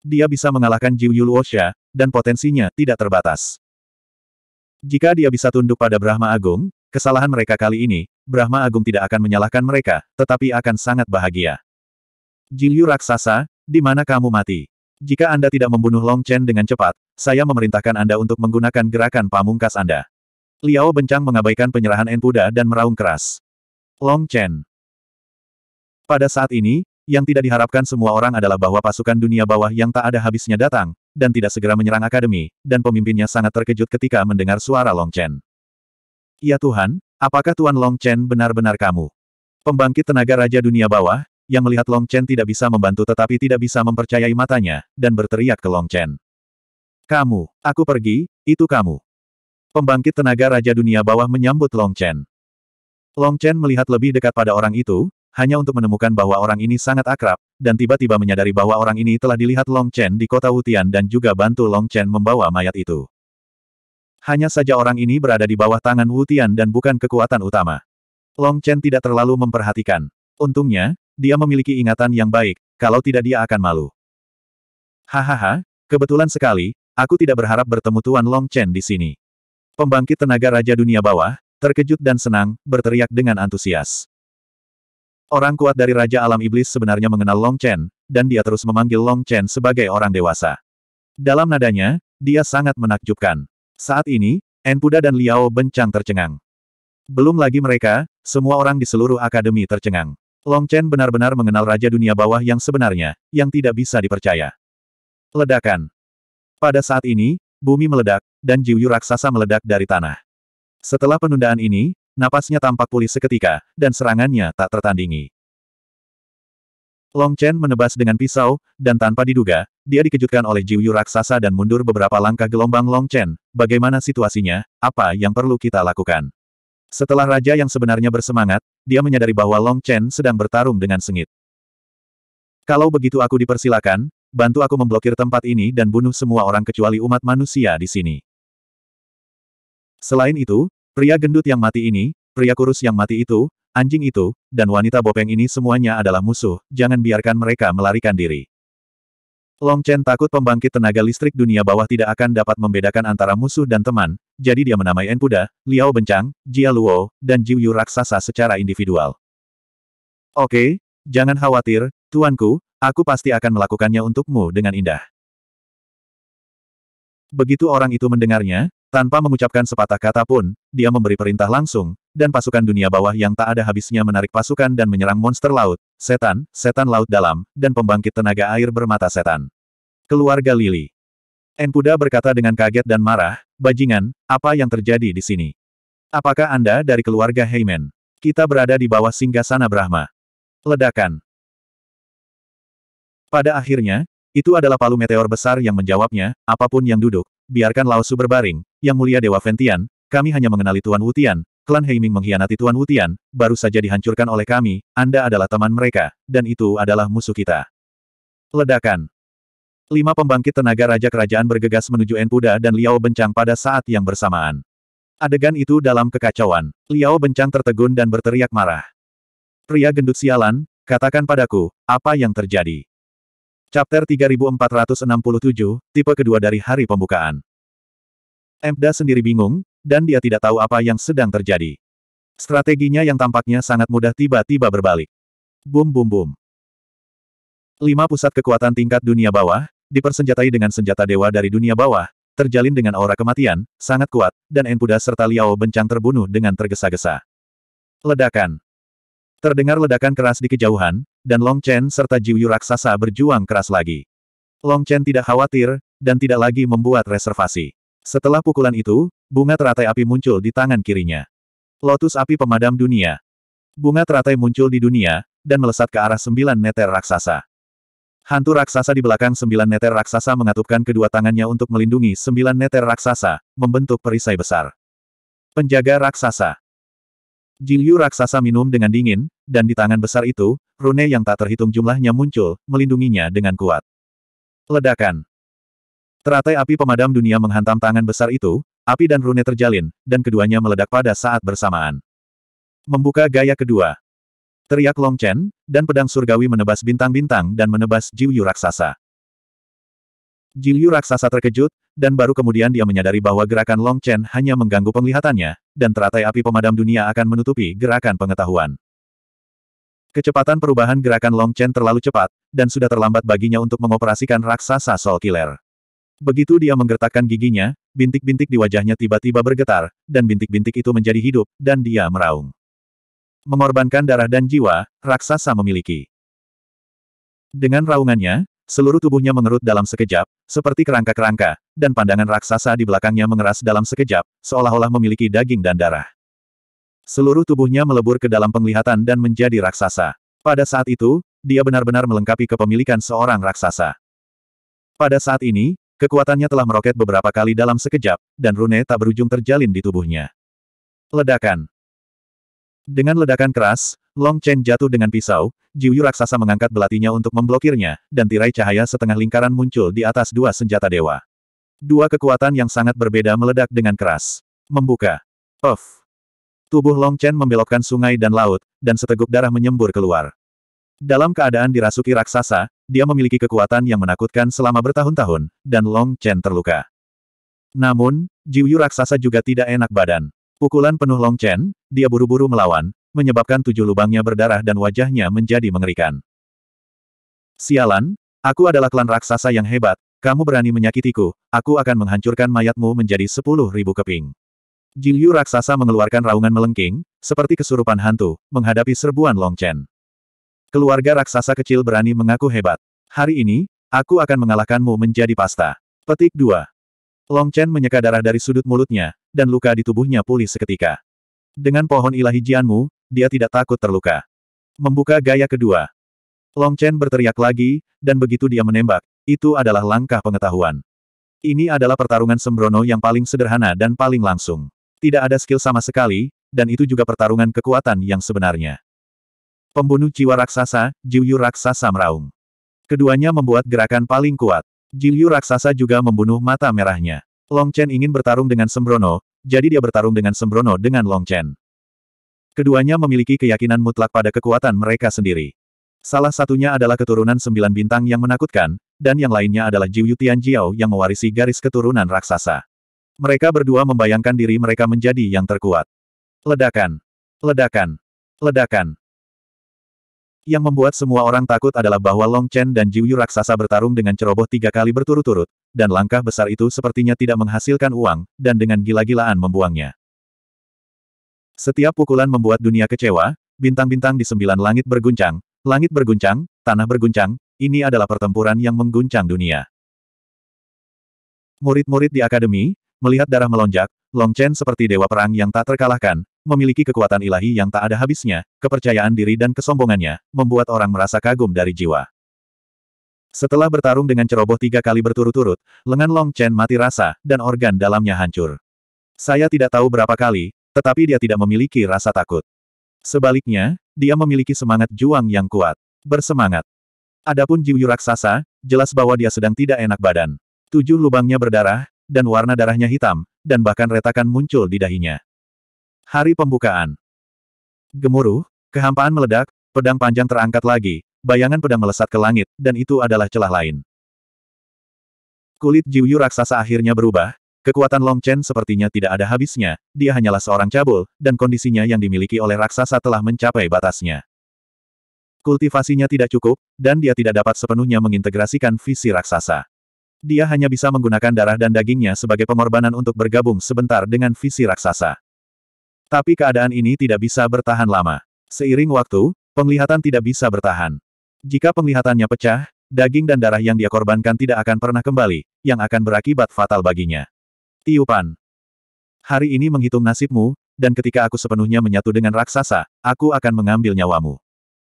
Dia bisa mengalahkan Jiu Luosha, dan potensinya tidak terbatas. Jika dia bisa tunduk pada Brahma Agung, kesalahan mereka kali ini, Brahma Agung tidak akan menyalahkan mereka, tetapi akan sangat bahagia. Yu Raksasa, di mana kamu mati? Jika Anda tidak membunuh Long Chen dengan cepat, saya memerintahkan Anda untuk menggunakan gerakan pamungkas Anda. Liao bencang mengabaikan penyerahan Enpuda dan meraung keras. Long Chen. Pada saat ini, yang tidak diharapkan semua orang adalah bahwa pasukan dunia bawah yang tak ada habisnya datang, dan tidak segera menyerang akademi, dan pemimpinnya sangat terkejut ketika mendengar suara Long Chen. Ya Tuhan, apakah Tuan Long Chen benar-benar kamu? Pembangkit tenaga Raja Dunia Bawah, yang melihat Long Chen tidak bisa membantu tetapi tidak bisa mempercayai matanya, dan berteriak ke Long Chen. Kamu, aku pergi, itu kamu. Pembangkit tenaga Raja Dunia Bawah menyambut Long Chen. Long Chen melihat lebih dekat pada orang itu, hanya untuk menemukan bahwa orang ini sangat akrab, dan tiba-tiba menyadari bahwa orang ini telah dilihat Long Chen di kota Wutian dan juga bantu Long Chen membawa mayat itu. Hanya saja orang ini berada di bawah tangan Wutian dan bukan kekuatan utama. Long Chen tidak terlalu memperhatikan. Untungnya, dia memiliki ingatan yang baik, kalau tidak dia akan malu. Hahaha, kebetulan sekali, aku tidak berharap bertemu Tuan Long Chen di sini. Pembangkit tenaga Raja Dunia Bawah, terkejut dan senang, berteriak dengan antusias. Orang kuat dari Raja Alam Iblis sebenarnya mengenal Long Chen, dan dia terus memanggil Long Chen sebagai orang dewasa. Dalam nadanya, dia sangat menakjubkan. Saat ini, Enpuda dan Liao bencang tercengang. Belum lagi mereka, semua orang di seluruh akademi tercengang. Long Chen benar-benar mengenal Raja Dunia Bawah yang sebenarnya, yang tidak bisa dipercaya. Ledakan. Pada saat ini, bumi meledak, dan Jiuyu raksasa meledak dari tanah. Setelah penundaan ini, napasnya tampak pulih seketika, dan serangannya tak tertandingi. Long Chen menebas dengan pisau, dan tanpa diduga, dia dikejutkan oleh Jiuyu raksasa dan mundur beberapa langkah gelombang Long Chen. Bagaimana situasinya? Apa yang perlu kita lakukan? Setelah raja yang sebenarnya bersemangat, dia menyadari bahwa Long Chen sedang bertarung dengan sengit. Kalau begitu aku dipersilakan, bantu aku memblokir tempat ini dan bunuh semua orang kecuali umat manusia di sini. Selain itu, pria gendut yang mati ini, pria kurus yang mati itu, anjing itu, dan wanita bopeng ini semuanya adalah musuh, jangan biarkan mereka melarikan diri. Long Chen takut pembangkit tenaga listrik dunia bawah tidak akan dapat membedakan antara musuh dan teman, jadi dia menamai Enpuda, Liao Bencang, Jia Luo, dan Jiu Yu Raksasa secara individual. Oke, jangan khawatir, tuanku, aku pasti akan melakukannya untukmu dengan indah. Begitu orang itu mendengarnya, tanpa mengucapkan sepatah kata pun, dia memberi perintah langsung, dan pasukan dunia bawah yang tak ada habisnya menarik pasukan dan menyerang monster laut, setan, setan laut dalam, dan pembangkit tenaga air bermata setan. Keluarga Lili. Enkuda berkata dengan kaget dan marah, Bajingan, apa yang terjadi di sini? Apakah Anda dari keluarga Heyman? Kita berada di bawah singgasana Brahma. Ledakan. Pada akhirnya, itu adalah palu meteor besar yang menjawabnya, apapun yang duduk, biarkan Lao berbaring, yang Mulia Dewa Ventian, kami hanya mengenali Tuan Wutian, klan Heiming mengkhianati Tuan Wutian, baru saja dihancurkan oleh kami, Anda adalah teman mereka, dan itu adalah musuh kita. Ledakan Lima pembangkit tenaga Raja Kerajaan bergegas menuju Enpuda dan Liao Bencang pada saat yang bersamaan. Adegan itu dalam kekacauan. Liao Bencang tertegun dan berteriak marah. Pria gendut sialan, katakan padaku, apa yang terjadi? Chapter 3467, tipe kedua dari hari pembukaan. Emda sendiri bingung, dan dia tidak tahu apa yang sedang terjadi. Strateginya yang tampaknya sangat mudah tiba-tiba berbalik. Bum bum bum. Lima pusat kekuatan tingkat dunia bawah, dipersenjatai dengan senjata dewa dari dunia bawah, terjalin dengan aura kematian, sangat kuat, dan Enpuda serta Liao bencang terbunuh dengan tergesa-gesa. Ledakan. Terdengar ledakan keras di kejauhan, dan Long Chen serta Jiuyu raksasa berjuang keras lagi. Long Chen tidak khawatir, dan tidak lagi membuat reservasi. Setelah pukulan itu, bunga teratai api muncul di tangan kirinya. Lotus api pemadam dunia. Bunga teratai muncul di dunia, dan melesat ke arah sembilan neter raksasa. Hantu raksasa di belakang sembilan neter raksasa mengatupkan kedua tangannya untuk melindungi sembilan neter raksasa, membentuk perisai besar. Penjaga raksasa. Jilyu raksasa minum dengan dingin, dan di tangan besar itu, rune yang tak terhitung jumlahnya muncul, melindunginya dengan kuat. Ledakan. Teratai api pemadam dunia menghantam tangan besar itu, api dan rune terjalin, dan keduanya meledak pada saat bersamaan. Membuka gaya kedua. Teriak Long Chen, dan pedang surgawi menebas bintang-bintang dan menebas Jiu raksasa. Jiu raksasa terkejut, dan baru kemudian dia menyadari bahwa gerakan Long Chen hanya mengganggu penglihatannya, dan teratai api pemadam dunia akan menutupi gerakan pengetahuan. Kecepatan perubahan gerakan Long Chen terlalu cepat, dan sudah terlambat baginya untuk mengoperasikan raksasa Soul Killer. Begitu dia menggertakkan giginya, bintik-bintik di wajahnya tiba-tiba bergetar, dan bintik-bintik itu menjadi hidup, dan dia meraung. Mengorbankan darah dan jiwa, raksasa memiliki. Dengan raungannya, seluruh tubuhnya mengerut dalam sekejap, seperti kerangka-kerangka, dan pandangan raksasa di belakangnya mengeras dalam sekejap, seolah-olah memiliki daging dan darah. Seluruh tubuhnya melebur ke dalam penglihatan dan menjadi raksasa. Pada saat itu, dia benar-benar melengkapi kepemilikan seorang raksasa. Pada saat ini, Kekuatannya telah meroket beberapa kali dalam sekejap, dan rune tak berujung terjalin di tubuhnya. Ledakan. Dengan ledakan keras, Long Chen jatuh dengan pisau, Jiuyu raksasa mengangkat belatinya untuk memblokirnya, dan tirai cahaya setengah lingkaran muncul di atas dua senjata dewa. Dua kekuatan yang sangat berbeda meledak dengan keras. Membuka. Of. Tubuh Long Chen membelokkan sungai dan laut, dan seteguk darah menyembur keluar. Dalam keadaan dirasuki raksasa, dia memiliki kekuatan yang menakutkan selama bertahun-tahun, dan Long Chen terluka. Namun, Jiuyu raksasa juga tidak enak badan. Pukulan penuh Long Chen, dia buru-buru melawan, menyebabkan tujuh lubangnya berdarah dan wajahnya menjadi mengerikan. Sialan, aku adalah klan raksasa yang hebat, kamu berani menyakitiku, aku akan menghancurkan mayatmu menjadi sepuluh ribu keping. Jiuyu raksasa mengeluarkan raungan melengking, seperti kesurupan hantu, menghadapi serbuan Long Chen. Keluarga raksasa kecil berani mengaku hebat. Hari ini, aku akan mengalahkanmu menjadi pasta. Petik 2. Long Chen menyeka darah dari sudut mulutnya, dan luka di tubuhnya pulih seketika. Dengan pohon ilahi Jianmu, dia tidak takut terluka. Membuka gaya kedua. Long Chen berteriak lagi, dan begitu dia menembak, itu adalah langkah pengetahuan. Ini adalah pertarungan sembrono yang paling sederhana dan paling langsung. Tidak ada skill sama sekali, dan itu juga pertarungan kekuatan yang sebenarnya. Pembunuh jiwa raksasa, Jiuyu raksasa meraung. Keduanya membuat gerakan paling kuat. Jiuyu raksasa juga membunuh mata merahnya. Long Chen ingin bertarung dengan Sembrono, jadi dia bertarung dengan Sembrono dengan Long Chen. Keduanya memiliki keyakinan mutlak pada kekuatan mereka sendiri. Salah satunya adalah keturunan sembilan bintang yang menakutkan, dan yang lainnya adalah Jiu Tian Jiao yang mewarisi garis keturunan raksasa. Mereka berdua membayangkan diri mereka menjadi yang terkuat. Ledakan. Ledakan. Ledakan. Yang membuat semua orang takut adalah bahwa Long Chen dan Jiu Yu raksasa bertarung dengan ceroboh tiga kali berturut-turut, dan langkah besar itu sepertinya tidak menghasilkan uang, dan dengan gila-gilaan membuangnya. Setiap pukulan membuat dunia kecewa, bintang-bintang di sembilan langit berguncang, langit berguncang, tanah berguncang, ini adalah pertempuran yang mengguncang dunia. Murid-murid di akademi, melihat darah melonjak, Long Chen seperti dewa perang yang tak terkalahkan, memiliki kekuatan ilahi yang tak ada habisnya, kepercayaan diri dan kesombongannya, membuat orang merasa kagum dari jiwa. Setelah bertarung dengan ceroboh tiga kali berturut-turut, lengan Long Chen mati rasa, dan organ dalamnya hancur. Saya tidak tahu berapa kali, tetapi dia tidak memiliki rasa takut. Sebaliknya, dia memiliki semangat juang yang kuat. Bersemangat. Adapun Jiuyu raksasa, jelas bahwa dia sedang tidak enak badan. Tujuh lubangnya berdarah, dan warna darahnya hitam, dan bahkan retakan muncul di dahinya. Hari Pembukaan Gemuruh, kehampaan meledak, pedang panjang terangkat lagi, bayangan pedang melesat ke langit, dan itu adalah celah lain. Kulit Jiuyu raksasa akhirnya berubah, kekuatan Long Chen sepertinya tidak ada habisnya, dia hanyalah seorang cabul, dan kondisinya yang dimiliki oleh raksasa telah mencapai batasnya. Kultivasinya tidak cukup, dan dia tidak dapat sepenuhnya mengintegrasikan visi raksasa. Dia hanya bisa menggunakan darah dan dagingnya sebagai pengorbanan untuk bergabung sebentar dengan visi raksasa. Tapi keadaan ini tidak bisa bertahan lama. Seiring waktu, penglihatan tidak bisa bertahan. Jika penglihatannya pecah, daging dan darah yang dia korbankan tidak akan pernah kembali, yang akan berakibat fatal baginya. Tiupan. Hari ini menghitung nasibmu, dan ketika aku sepenuhnya menyatu dengan raksasa, aku akan mengambil nyawamu.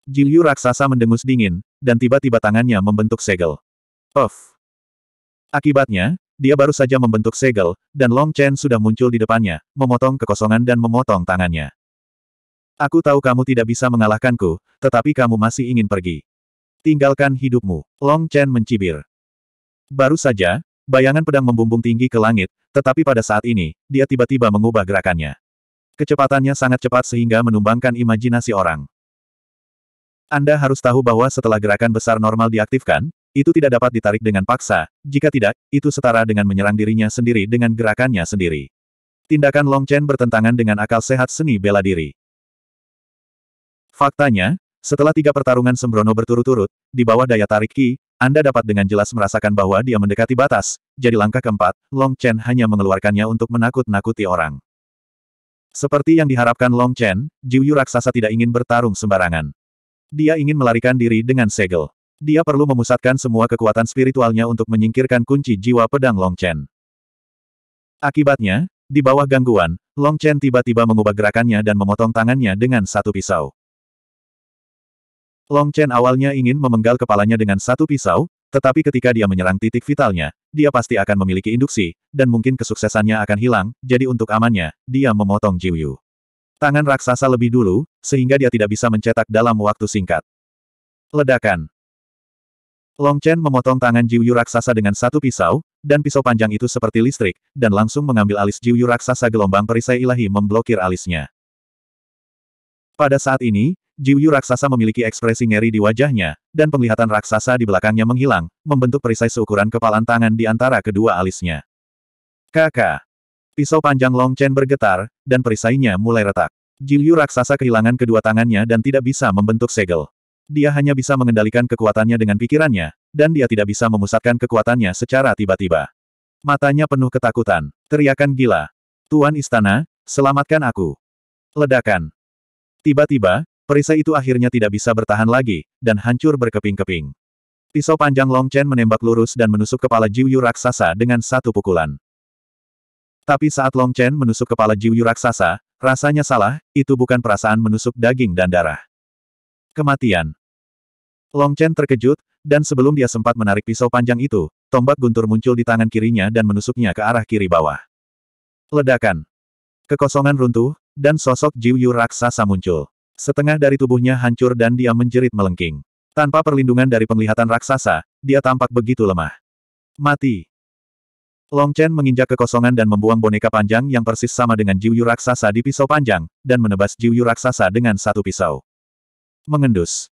Jilyu raksasa mendengus dingin, dan tiba-tiba tangannya membentuk segel. Puff. Akibatnya, dia baru saja membentuk segel, dan Long Chen sudah muncul di depannya, memotong kekosongan dan memotong tangannya. Aku tahu kamu tidak bisa mengalahkanku, tetapi kamu masih ingin pergi. Tinggalkan hidupmu, Long Chen mencibir. Baru saja, bayangan pedang membumbung tinggi ke langit, tetapi pada saat ini, dia tiba-tiba mengubah gerakannya. Kecepatannya sangat cepat sehingga menumbangkan imajinasi orang. Anda harus tahu bahwa setelah gerakan besar normal diaktifkan, itu tidak dapat ditarik dengan paksa, jika tidak, itu setara dengan menyerang dirinya sendiri dengan gerakannya sendiri. Tindakan Long Chen bertentangan dengan akal sehat seni bela diri. Faktanya, setelah tiga pertarungan sembrono berturut-turut, di bawah daya tarik Qi, Anda dapat dengan jelas merasakan bahwa dia mendekati batas, jadi langkah keempat, Long Chen hanya mengeluarkannya untuk menakut-nakuti orang. Seperti yang diharapkan Long Chen, Jiuyu raksasa tidak ingin bertarung sembarangan. Dia ingin melarikan diri dengan segel. Dia perlu memusatkan semua kekuatan spiritualnya untuk menyingkirkan kunci jiwa pedang Long Chen. Akibatnya, di bawah gangguan, Long Chen tiba-tiba mengubah gerakannya dan memotong tangannya dengan satu pisau. Long Chen awalnya ingin memenggal kepalanya dengan satu pisau, tetapi ketika dia menyerang titik vitalnya, dia pasti akan memiliki induksi, dan mungkin kesuksesannya akan hilang, jadi untuk amannya, dia memotong Jiuyu. Tangan raksasa lebih dulu, sehingga dia tidak bisa mencetak dalam waktu singkat. Ledakan. Long Chen memotong tangan Jiuyu raksasa dengan satu pisau, dan pisau panjang itu seperti listrik, dan langsung mengambil alis Jiuyu raksasa gelombang perisai ilahi memblokir alisnya. Pada saat ini, Jiuyu raksasa memiliki ekspresi ngeri di wajahnya, dan penglihatan raksasa di belakangnya menghilang, membentuk perisai seukuran kepalan tangan di antara kedua alisnya. Kakak! Pisau panjang Long Chen bergetar, dan perisainya mulai retak. Jiuyu raksasa kehilangan kedua tangannya dan tidak bisa membentuk segel dia hanya bisa mengendalikan kekuatannya dengan pikirannya, dan dia tidak bisa memusatkan kekuatannya secara tiba-tiba. Matanya penuh ketakutan, teriakan gila. Tuan Istana, selamatkan aku. Ledakan. Tiba-tiba, perisai itu akhirnya tidak bisa bertahan lagi, dan hancur berkeping-keping. Pisau panjang Long Chen menembak lurus dan menusuk kepala Jiuyu raksasa dengan satu pukulan. Tapi saat Long Chen menusuk kepala Jiuyu raksasa, rasanya salah, itu bukan perasaan menusuk daging dan darah. Kematian. Long Chen terkejut, dan sebelum dia sempat menarik pisau panjang itu, tombak guntur muncul di tangan kirinya dan menusuknya ke arah kiri bawah. Ledakan. Kekosongan runtuh, dan sosok Jiu Yu raksasa muncul. Setengah dari tubuhnya hancur dan dia menjerit melengking. Tanpa perlindungan dari penglihatan raksasa, dia tampak begitu lemah. Mati. Long Chen menginjak kekosongan dan membuang boneka panjang yang persis sama dengan Jiu Yu raksasa di pisau panjang, dan menebas Jiu Yu raksasa dengan satu pisau. Mengendus.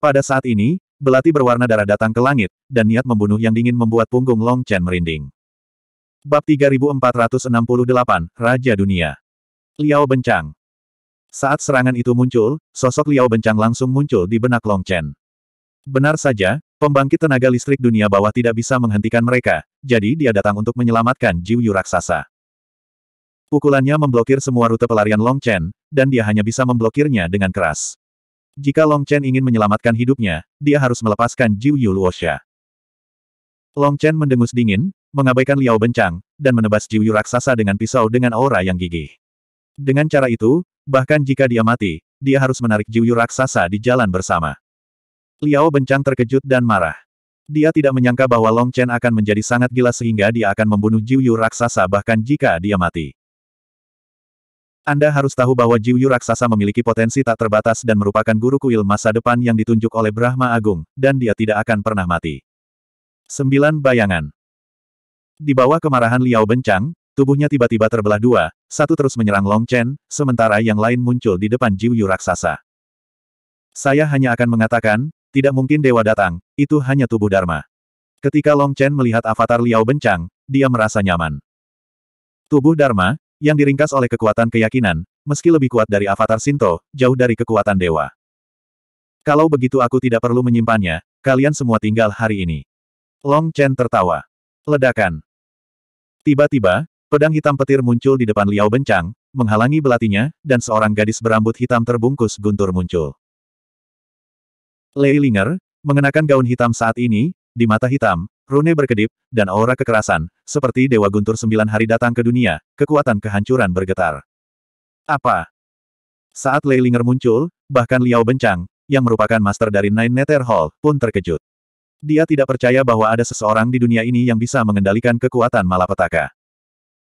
Pada saat ini, belati berwarna darah datang ke langit, dan niat membunuh yang dingin membuat punggung Long Chen merinding. Bab 3468, Raja Dunia Liao Bencang Saat serangan itu muncul, sosok Liao Bencang langsung muncul di benak Long Chen. Benar saja, pembangkit tenaga listrik dunia bawah tidak bisa menghentikan mereka, jadi dia datang untuk menyelamatkan Jiuyu Raksasa. Pukulannya memblokir semua rute pelarian Long Chen, dan dia hanya bisa memblokirnya dengan keras. Jika Long Chen ingin menyelamatkan hidupnya, dia harus melepaskan Jiu Yu Luosha. Long Chen mendengus dingin, mengabaikan Liao Bencang, dan menebas Jiu Yu raksasa dengan pisau dengan aura yang gigih. Dengan cara itu, bahkan jika dia mati, dia harus menarik Jiu Yu raksasa di jalan bersama. Liao Bencang terkejut dan marah. Dia tidak menyangka bahwa Long Chen akan menjadi sangat gila sehingga dia akan membunuh Jiu Yu raksasa bahkan jika dia mati. Anda harus tahu bahwa Jiuyu raksasa memiliki potensi tak terbatas dan merupakan guru kuil masa depan yang ditunjuk oleh Brahma Agung, dan dia tidak akan pernah mati. 9 Bayangan Di bawah kemarahan Liao Bencang, tubuhnya tiba-tiba terbelah dua, satu terus menyerang Long Chen, sementara yang lain muncul di depan Jiuyu raksasa. Saya hanya akan mengatakan, tidak mungkin dewa datang, itu hanya tubuh Dharma. Ketika Long Chen melihat avatar Liao Bencang, dia merasa nyaman. Tubuh Dharma, yang diringkas oleh kekuatan keyakinan, meski lebih kuat dari avatar Sinto, jauh dari kekuatan dewa. Kalau begitu aku tidak perlu menyimpannya, kalian semua tinggal hari ini. Long Chen tertawa. Ledakan. Tiba-tiba, pedang hitam petir muncul di depan Liao Bencang, menghalangi belatinya, dan seorang gadis berambut hitam terbungkus guntur muncul. Lei Linger, mengenakan gaun hitam saat ini, di mata hitam, rune berkedip, dan aura kekerasan, seperti Dewa Guntur sembilan hari datang ke dunia, kekuatan kehancuran bergetar. Apa? Saat Leilinger muncul, bahkan Liao Bencang, yang merupakan master dari Nine Nether Hall, pun terkejut. Dia tidak percaya bahwa ada seseorang di dunia ini yang bisa mengendalikan kekuatan malapetaka.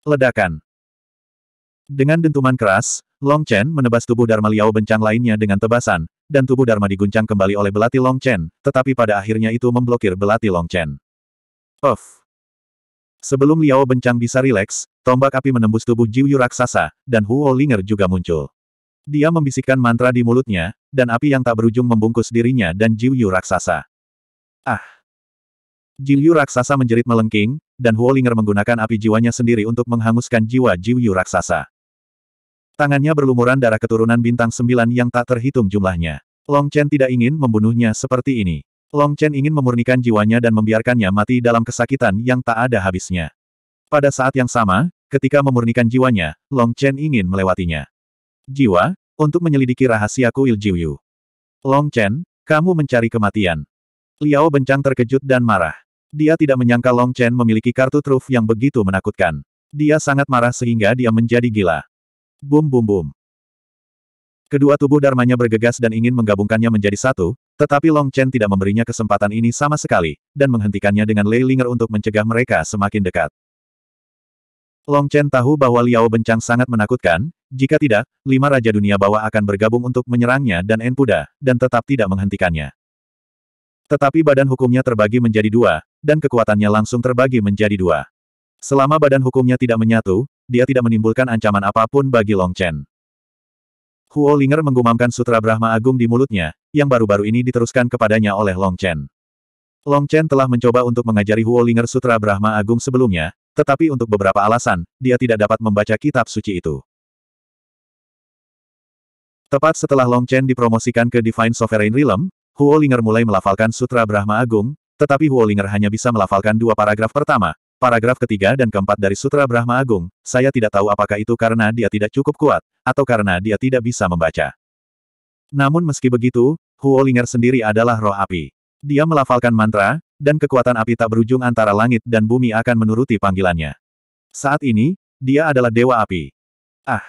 Ledakan. Dengan dentuman keras, Long Chen menebas tubuh Dharma Liao Bencang lainnya dengan tebasan, dan tubuh Dharma diguncang kembali oleh belati Long Chen, tetapi pada akhirnya itu memblokir belati Long Chen. Of. Sebelum Liao Bencang bisa rileks, tombak api menembus tubuh Jiuyu raksasa, dan Huo Linger juga muncul. Dia membisikkan mantra di mulutnya, dan api yang tak berujung membungkus dirinya dan Jiuyu raksasa. Ah! Jiuyu raksasa menjerit melengking, dan Huo Linger menggunakan api jiwanya sendiri untuk menghanguskan jiwa Jiuyu raksasa. Tangannya berlumuran darah keturunan bintang sembilan yang tak terhitung jumlahnya. Long Chen tidak ingin membunuhnya seperti ini. Long Chen ingin memurnikan jiwanya dan membiarkannya mati dalam kesakitan yang tak ada habisnya. Pada saat yang sama, ketika memurnikan jiwanya, Long Chen ingin melewatinya. Jiwa, untuk menyelidiki rahasia kuil Jiuyu. Long Chen, kamu mencari kematian. Liao bencang terkejut dan marah. Dia tidak menyangka Long Chen memiliki kartu truf yang begitu menakutkan. Dia sangat marah sehingga dia menjadi gila. Bum bum bum. Kedua tubuh Dharmanya bergegas dan ingin menggabungkannya menjadi satu, tetapi Long Chen tidak memberinya kesempatan ini sama sekali, dan menghentikannya dengan Lei Linger untuk mencegah mereka semakin dekat. Long Chen tahu bahwa Liao Bencang sangat menakutkan, jika tidak, lima Raja Dunia Bawah akan bergabung untuk menyerangnya dan Enpuda, dan tetap tidak menghentikannya. Tetapi badan hukumnya terbagi menjadi dua, dan kekuatannya langsung terbagi menjadi dua. Selama badan hukumnya tidak menyatu, dia tidak menimbulkan ancaman apapun bagi Long Chen. Huo Linger menggumamkan sutra Brahma Agung di mulutnya, yang baru-baru ini diteruskan kepadanya oleh Long Chen. Long Chen telah mencoba untuk mengajari Huo Linger sutra Brahma Agung sebelumnya, tetapi untuk beberapa alasan, dia tidak dapat membaca kitab suci itu. Tepat setelah Long Chen dipromosikan ke Divine Sovereign Realm, Huo Linger mulai melafalkan sutra Brahma Agung, tetapi Huo Linger hanya bisa melafalkan dua paragraf pertama, Paragraf ketiga dan keempat dari Sutra Brahma Agung, saya tidak tahu apakah itu karena dia tidak cukup kuat, atau karena dia tidak bisa membaca. Namun meski begitu, Huo Ling'er sendiri adalah roh api. Dia melafalkan mantra, dan kekuatan api tak berujung antara langit dan bumi akan menuruti panggilannya. Saat ini, dia adalah dewa api. Ah!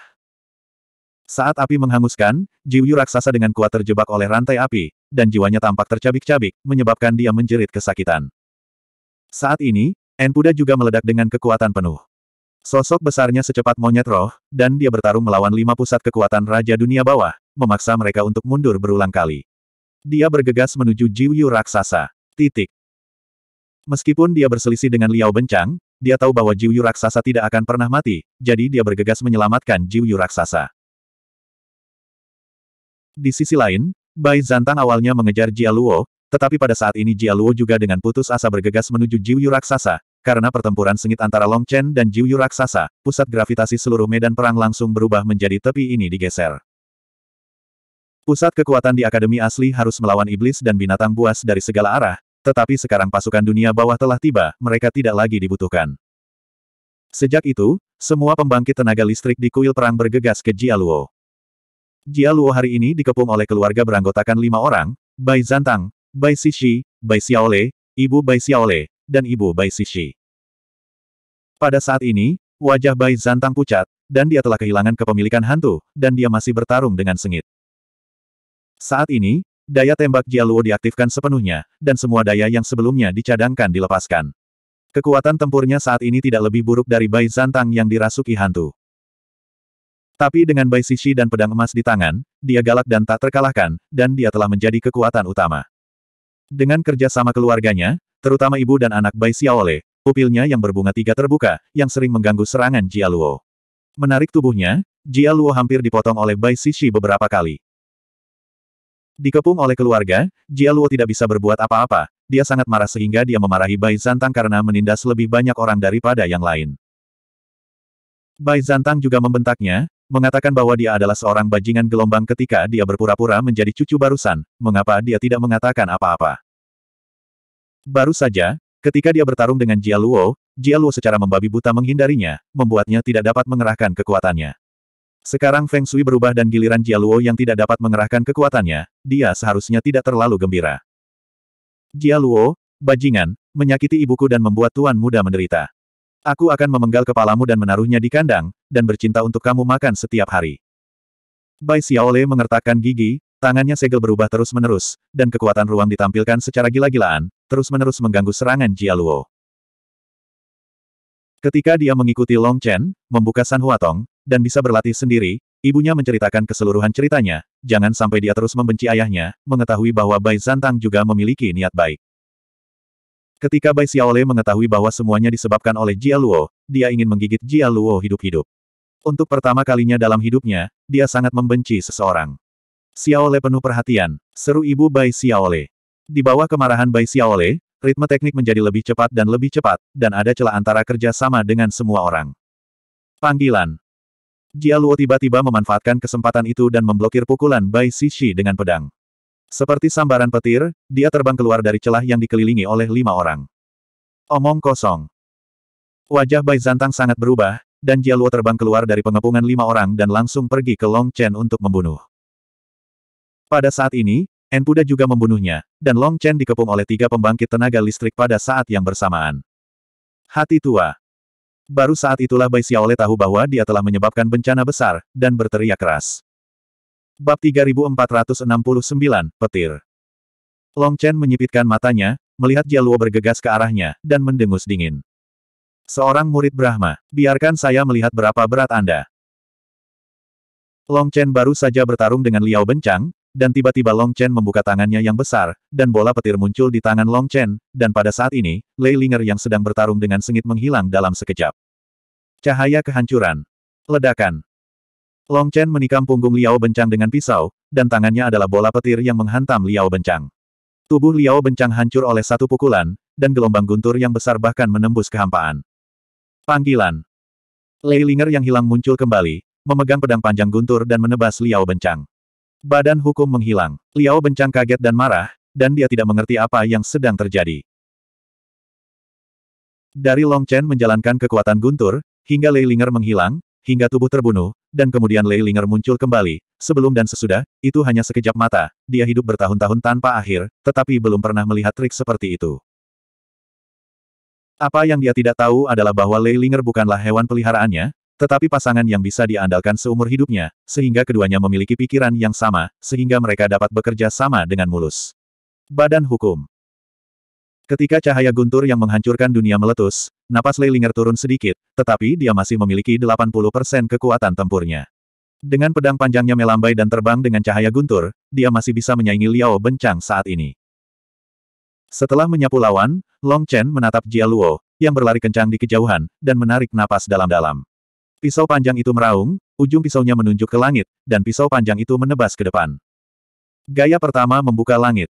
Saat api menghanguskan, jiwa raksasa dengan kuat terjebak oleh rantai api, dan jiwanya tampak tercabik-cabik, menyebabkan dia menjerit kesakitan. Saat ini, Enpuda juga meledak dengan kekuatan penuh. Sosok besarnya secepat monyet roh, dan dia bertarung melawan lima pusat kekuatan Raja Dunia Bawah, memaksa mereka untuk mundur berulang kali. Dia bergegas menuju Jiuyu Raksasa. Titik. Meskipun dia berselisih dengan Liao Bencang, dia tahu bahwa Jiuyu Raksasa tidak akan pernah mati, jadi dia bergegas menyelamatkan Jiuyu Raksasa. Di sisi lain, Bai Zantang awalnya mengejar Jia Luo, tetapi pada saat ini Jia Luo juga dengan putus asa bergegas menuju Jiu Raksasa, karena pertempuran sengit antara Long Chen dan Jiu Raksasa, pusat gravitasi seluruh medan perang langsung berubah menjadi tepi ini digeser. Pusat kekuatan di Akademi Asli harus melawan iblis dan binatang buas dari segala arah, tetapi sekarang pasukan dunia bawah telah tiba, mereka tidak lagi dibutuhkan. Sejak itu, semua pembangkit tenaga listrik di kuil perang bergegas ke Jialuo. Jialuo hari ini dikepung oleh keluarga beranggotakan lima orang, Bai Zantang, Bai Sishi, Bai Xiaole, Ibu Bai Xiaole, dan Ibu Bai Sishi. Pada saat ini, wajah Bai Zantang pucat, dan dia telah kehilangan kepemilikan hantu, dan dia masih bertarung dengan sengit. Saat ini, daya tembak Jialuo diaktifkan sepenuhnya, dan semua daya yang sebelumnya dicadangkan dilepaskan. Kekuatan tempurnya saat ini tidak lebih buruk dari Bai Zantang yang dirasuki hantu. Tapi dengan Bai Sishi dan pedang emas di tangan, dia galak dan tak terkalahkan, dan dia telah menjadi kekuatan utama. Dengan kerja sama keluarganya, terutama ibu dan anak Bai Xiaole, pupilnya yang berbunga tiga terbuka, yang sering mengganggu serangan Jia Luo. Menarik tubuhnya, Jia Luo hampir dipotong oleh Bai Xixi beberapa kali. Dikepung oleh keluarga, Jia Luo tidak bisa berbuat apa-apa, dia sangat marah sehingga dia memarahi Bai Zantang karena menindas lebih banyak orang daripada yang lain. Bai Zantang juga membentaknya, mengatakan bahwa dia adalah seorang bajingan gelombang ketika dia berpura-pura menjadi cucu barusan, mengapa dia tidak mengatakan apa-apa. Baru saja, ketika dia bertarung dengan Jia Luo, Jia Luo secara membabi buta menghindarinya, membuatnya tidak dapat mengerahkan kekuatannya. Sekarang Feng Shui berubah dan giliran Jia Luo yang tidak dapat mengerahkan kekuatannya, dia seharusnya tidak terlalu gembira. Jia Luo, bajingan, menyakiti ibuku dan membuat tuan muda menderita. Aku akan memenggal kepalamu dan menaruhnya di kandang, dan bercinta untuk kamu makan setiap hari. Bai Xiaole mengertakkan gigi, tangannya segel berubah terus-menerus, dan kekuatan ruang ditampilkan secara gila-gilaan, terus-menerus mengganggu serangan Jialuo. Ketika dia mengikuti Long Chen, membuka San Huatong, dan bisa berlatih sendiri, ibunya menceritakan keseluruhan ceritanya, jangan sampai dia terus membenci ayahnya, mengetahui bahwa Bai Zantang juga memiliki niat baik. Ketika Bai Xiaole mengetahui bahwa semuanya disebabkan oleh Jia Luo, dia ingin menggigit Jia Luo hidup-hidup. Untuk pertama kalinya dalam hidupnya, dia sangat membenci seseorang. Xiaole penuh perhatian, seru ibu Bai Xiaole. Di bawah kemarahan Bai Xiaole, ritme teknik menjadi lebih cepat dan lebih cepat, dan ada celah antara kerja sama dengan semua orang. Panggilan Jia Luo tiba-tiba memanfaatkan kesempatan itu dan memblokir pukulan Bai Xixi dengan pedang. Seperti sambaran petir, dia terbang keluar dari celah yang dikelilingi oleh lima orang. Omong kosong. Wajah Bai Zantang sangat berubah, dan Jialuo terbang keluar dari pengepungan lima orang dan langsung pergi ke Long Chen untuk membunuh. Pada saat ini, Enpuda juga membunuhnya, dan Long Chen dikepung oleh tiga pembangkit tenaga listrik pada saat yang bersamaan. Hati tua. Baru saat itulah Bai Xiaole tahu bahwa dia telah menyebabkan bencana besar, dan berteriak keras. Bab 3469, Petir. Long Chen menyipitkan matanya, melihat Jialuo bergegas ke arahnya, dan mendengus dingin. Seorang murid Brahma, biarkan saya melihat berapa berat Anda. Long Chen baru saja bertarung dengan Liao Bencang, dan tiba-tiba Long Chen membuka tangannya yang besar, dan bola petir muncul di tangan Long Chen, dan pada saat ini, Lei Linger yang sedang bertarung dengan sengit menghilang dalam sekejap. Cahaya kehancuran. Ledakan. Long Chen menikam punggung Liao Bencang dengan pisau, dan tangannya adalah bola petir yang menghantam Liao Bencang. Tubuh Liao Bencang hancur oleh satu pukulan, dan gelombang guntur yang besar bahkan menembus kehampaan. Panggilan. Leilinger yang hilang muncul kembali, memegang pedang panjang guntur dan menebas Liao Bencang. Badan hukum menghilang. Liao Bencang kaget dan marah, dan dia tidak mengerti apa yang sedang terjadi. Dari Long Chen menjalankan kekuatan guntur, hingga Leilinger menghilang, hingga tubuh terbunuh, dan kemudian Leilinger muncul kembali, sebelum dan sesudah, itu hanya sekejap mata, dia hidup bertahun-tahun tanpa akhir, tetapi belum pernah melihat trik seperti itu. Apa yang dia tidak tahu adalah bahwa Leilinger bukanlah hewan peliharaannya, tetapi pasangan yang bisa diandalkan seumur hidupnya, sehingga keduanya memiliki pikiran yang sama, sehingga mereka dapat bekerja sama dengan mulus. Badan Hukum Ketika cahaya guntur yang menghancurkan dunia meletus, napas Leilinger turun sedikit, tetapi dia masih memiliki 80% kekuatan tempurnya. Dengan pedang panjangnya melambai dan terbang dengan cahaya guntur, dia masih bisa menyaingi Liao Bencang saat ini. Setelah menyapu lawan, Long Chen menatap Jia Luo, yang berlari kencang di kejauhan, dan menarik napas dalam-dalam. Pisau panjang itu meraung, ujung pisaunya menunjuk ke langit, dan pisau panjang itu menebas ke depan. Gaya pertama membuka langit.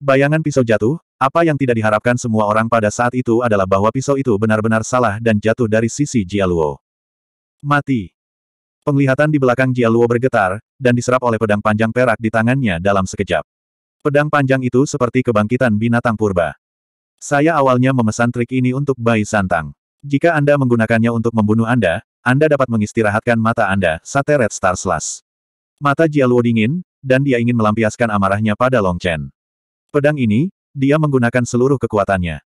Bayangan pisau jatuh, apa yang tidak diharapkan semua orang pada saat itu adalah bahwa pisau itu benar-benar salah dan jatuh dari sisi Jia Luo. Mati. Penglihatan di belakang Jia Luo bergetar, dan diserap oleh pedang panjang perak di tangannya dalam sekejap. Pedang panjang itu seperti kebangkitan binatang purba. Saya awalnya memesan trik ini untuk bayi santang. Jika Anda menggunakannya untuk membunuh Anda, Anda dapat mengistirahatkan mata Anda, sate Red Star Slash. Mata Jialuo dingin, dan dia ingin melampiaskan amarahnya pada Long Chen. Pedang ini, dia menggunakan seluruh kekuatannya.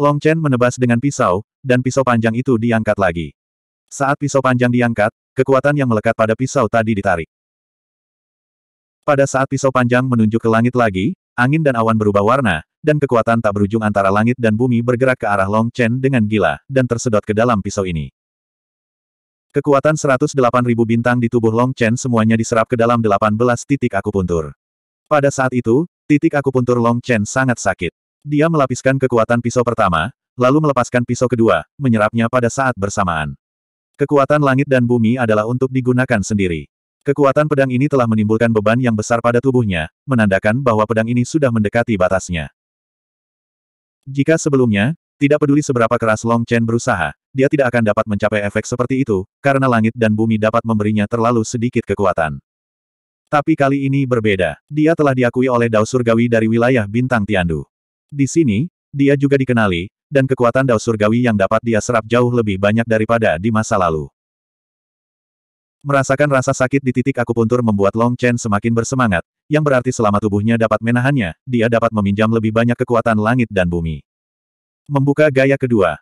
Long Chen menebas dengan pisau, dan pisau panjang itu diangkat lagi. Saat pisau panjang diangkat, kekuatan yang melekat pada pisau tadi ditarik. Pada saat pisau panjang menunjuk ke langit lagi, angin dan awan berubah warna, dan kekuatan tak berujung antara langit dan bumi bergerak ke arah Long Chen dengan gila, dan tersedot ke dalam pisau ini. Kekuatan 108.000 bintang di tubuh Long Chen semuanya diserap ke dalam 18 titik akupuntur. Pada saat itu, titik akupuntur Long Chen sangat sakit. Dia melapiskan kekuatan pisau pertama, lalu melepaskan pisau kedua, menyerapnya pada saat bersamaan. Kekuatan langit dan bumi adalah untuk digunakan sendiri. Kekuatan pedang ini telah menimbulkan beban yang besar pada tubuhnya, menandakan bahwa pedang ini sudah mendekati batasnya. Jika sebelumnya, tidak peduli seberapa keras Long Chen berusaha, dia tidak akan dapat mencapai efek seperti itu, karena langit dan bumi dapat memberinya terlalu sedikit kekuatan. Tapi kali ini berbeda. Dia telah diakui oleh Dao Surgawi dari wilayah Bintang Tiandu. Di sini, dia juga dikenali, dan kekuatan Dao Surgawi yang dapat dia serap jauh lebih banyak daripada di masa lalu. Merasakan rasa sakit di titik akupuntur membuat Long Chen semakin bersemangat, yang berarti selama tubuhnya dapat menahannya, dia dapat meminjam lebih banyak kekuatan langit dan bumi. Membuka gaya kedua.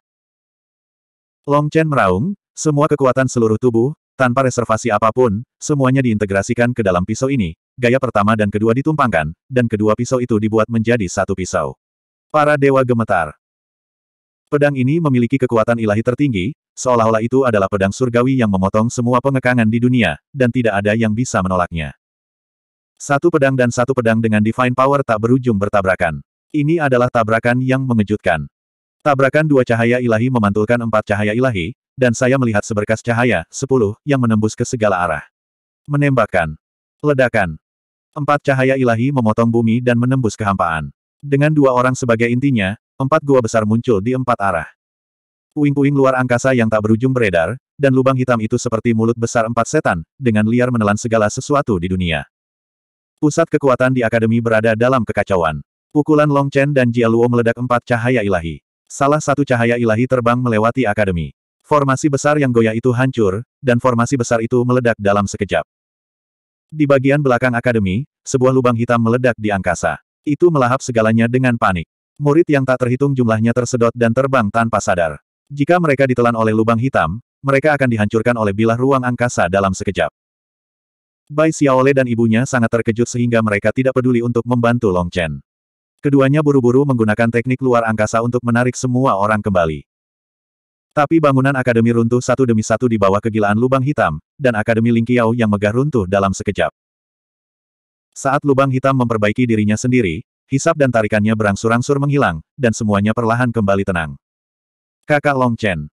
Long Chen meraung, semua kekuatan seluruh tubuh, tanpa reservasi apapun, semuanya diintegrasikan ke dalam pisau ini, gaya pertama dan kedua ditumpangkan, dan kedua pisau itu dibuat menjadi satu pisau. Para dewa gemetar. Pedang ini memiliki kekuatan ilahi tertinggi, seolah-olah itu adalah pedang surgawi yang memotong semua pengekangan di dunia, dan tidak ada yang bisa menolaknya. Satu pedang dan satu pedang dengan divine power tak berujung bertabrakan. Ini adalah tabrakan yang mengejutkan. Tabrakan dua cahaya ilahi memantulkan empat cahaya ilahi, dan saya melihat seberkas cahaya, sepuluh, yang menembus ke segala arah. Menembakkan. Ledakan. Empat cahaya ilahi memotong bumi dan menembus kehampaan. Dengan dua orang sebagai intinya, Empat gua besar muncul di empat arah. Puing-puing luar angkasa yang tak berujung beredar, dan lubang hitam itu seperti mulut besar empat setan, dengan liar menelan segala sesuatu di dunia. Pusat kekuatan di Akademi berada dalam kekacauan. Pukulan Long Chen dan Jia Luo meledak empat cahaya ilahi. Salah satu cahaya ilahi terbang melewati Akademi. Formasi besar yang goyah itu hancur, dan formasi besar itu meledak dalam sekejap. Di bagian belakang Akademi, sebuah lubang hitam meledak di angkasa. Itu melahap segalanya dengan panik. Murid yang tak terhitung jumlahnya tersedot dan terbang tanpa sadar. Jika mereka ditelan oleh lubang hitam, mereka akan dihancurkan oleh bilah ruang angkasa dalam sekejap. Bai Xiaole dan ibunya sangat terkejut sehingga mereka tidak peduli untuk membantu Long Chen. Keduanya buru-buru menggunakan teknik luar angkasa untuk menarik semua orang kembali. Tapi bangunan akademi runtuh satu demi satu di bawah kegilaan lubang hitam, dan akademi Ling Lingqiao yang megah runtuh dalam sekejap. Saat lubang hitam memperbaiki dirinya sendiri, Hisap dan tarikannya berangsur-angsur menghilang, dan semuanya perlahan kembali tenang. Kakak Long Chen.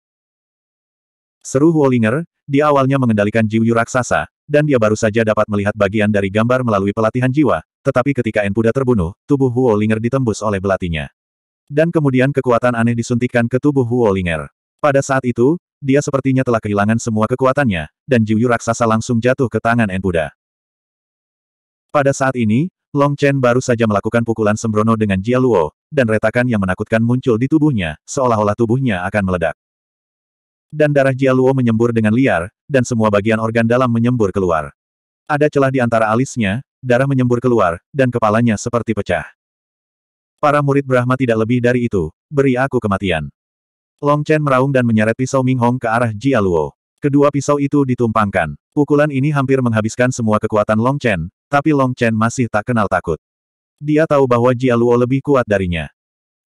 Seru Huolinger, Di awalnya mengendalikan jiwu raksasa, dan dia baru saja dapat melihat bagian dari gambar melalui pelatihan jiwa, tetapi ketika Enpuda terbunuh, tubuh Huolinger ditembus oleh belatinya. Dan kemudian kekuatan aneh disuntikkan ke tubuh Huolinger. Pada saat itu, dia sepertinya telah kehilangan semua kekuatannya, dan jiwu raksasa langsung jatuh ke tangan Enpuda. Pada saat ini, Long Chen baru saja melakukan pukulan sembrono dengan Jia Luo, dan retakan yang menakutkan muncul di tubuhnya, seolah-olah tubuhnya akan meledak. Dan darah Jia Luo menyembur dengan liar, dan semua bagian organ dalam menyembur keluar. Ada celah di antara alisnya, darah menyembur keluar, dan kepalanya seperti pecah. Para murid Brahma tidak lebih dari itu, beri aku kematian. Long Chen meraung dan menyeret pisau Ming Hong ke arah Jia Luo. Kedua pisau itu ditumpangkan. Pukulan ini hampir menghabiskan semua kekuatan Long Chen, tapi Long Chen masih tak kenal takut. Dia tahu bahwa Jia Luo lebih kuat darinya.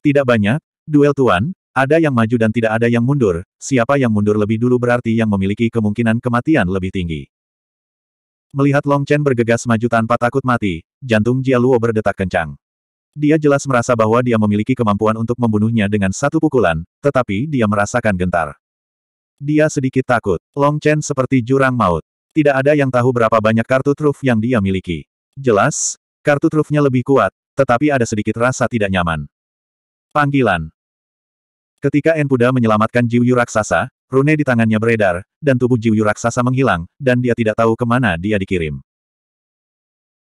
Tidak banyak, duel tuan, ada yang maju dan tidak ada yang mundur, siapa yang mundur lebih dulu berarti yang memiliki kemungkinan kematian lebih tinggi. Melihat Long Chen bergegas maju tanpa takut mati, jantung Jia Luo berdetak kencang. Dia jelas merasa bahwa dia memiliki kemampuan untuk membunuhnya dengan satu pukulan, tetapi dia merasakan gentar. Dia sedikit takut, Long Chen seperti jurang maut. Tidak ada yang tahu berapa banyak kartu truf yang dia miliki. Jelas, kartu trufnya lebih kuat, tetapi ada sedikit rasa tidak nyaman. Panggilan Ketika Enpuda menyelamatkan Jiuyu Raksasa, rune di tangannya beredar, dan tubuh Jiuyu Raksasa menghilang, dan dia tidak tahu kemana dia dikirim.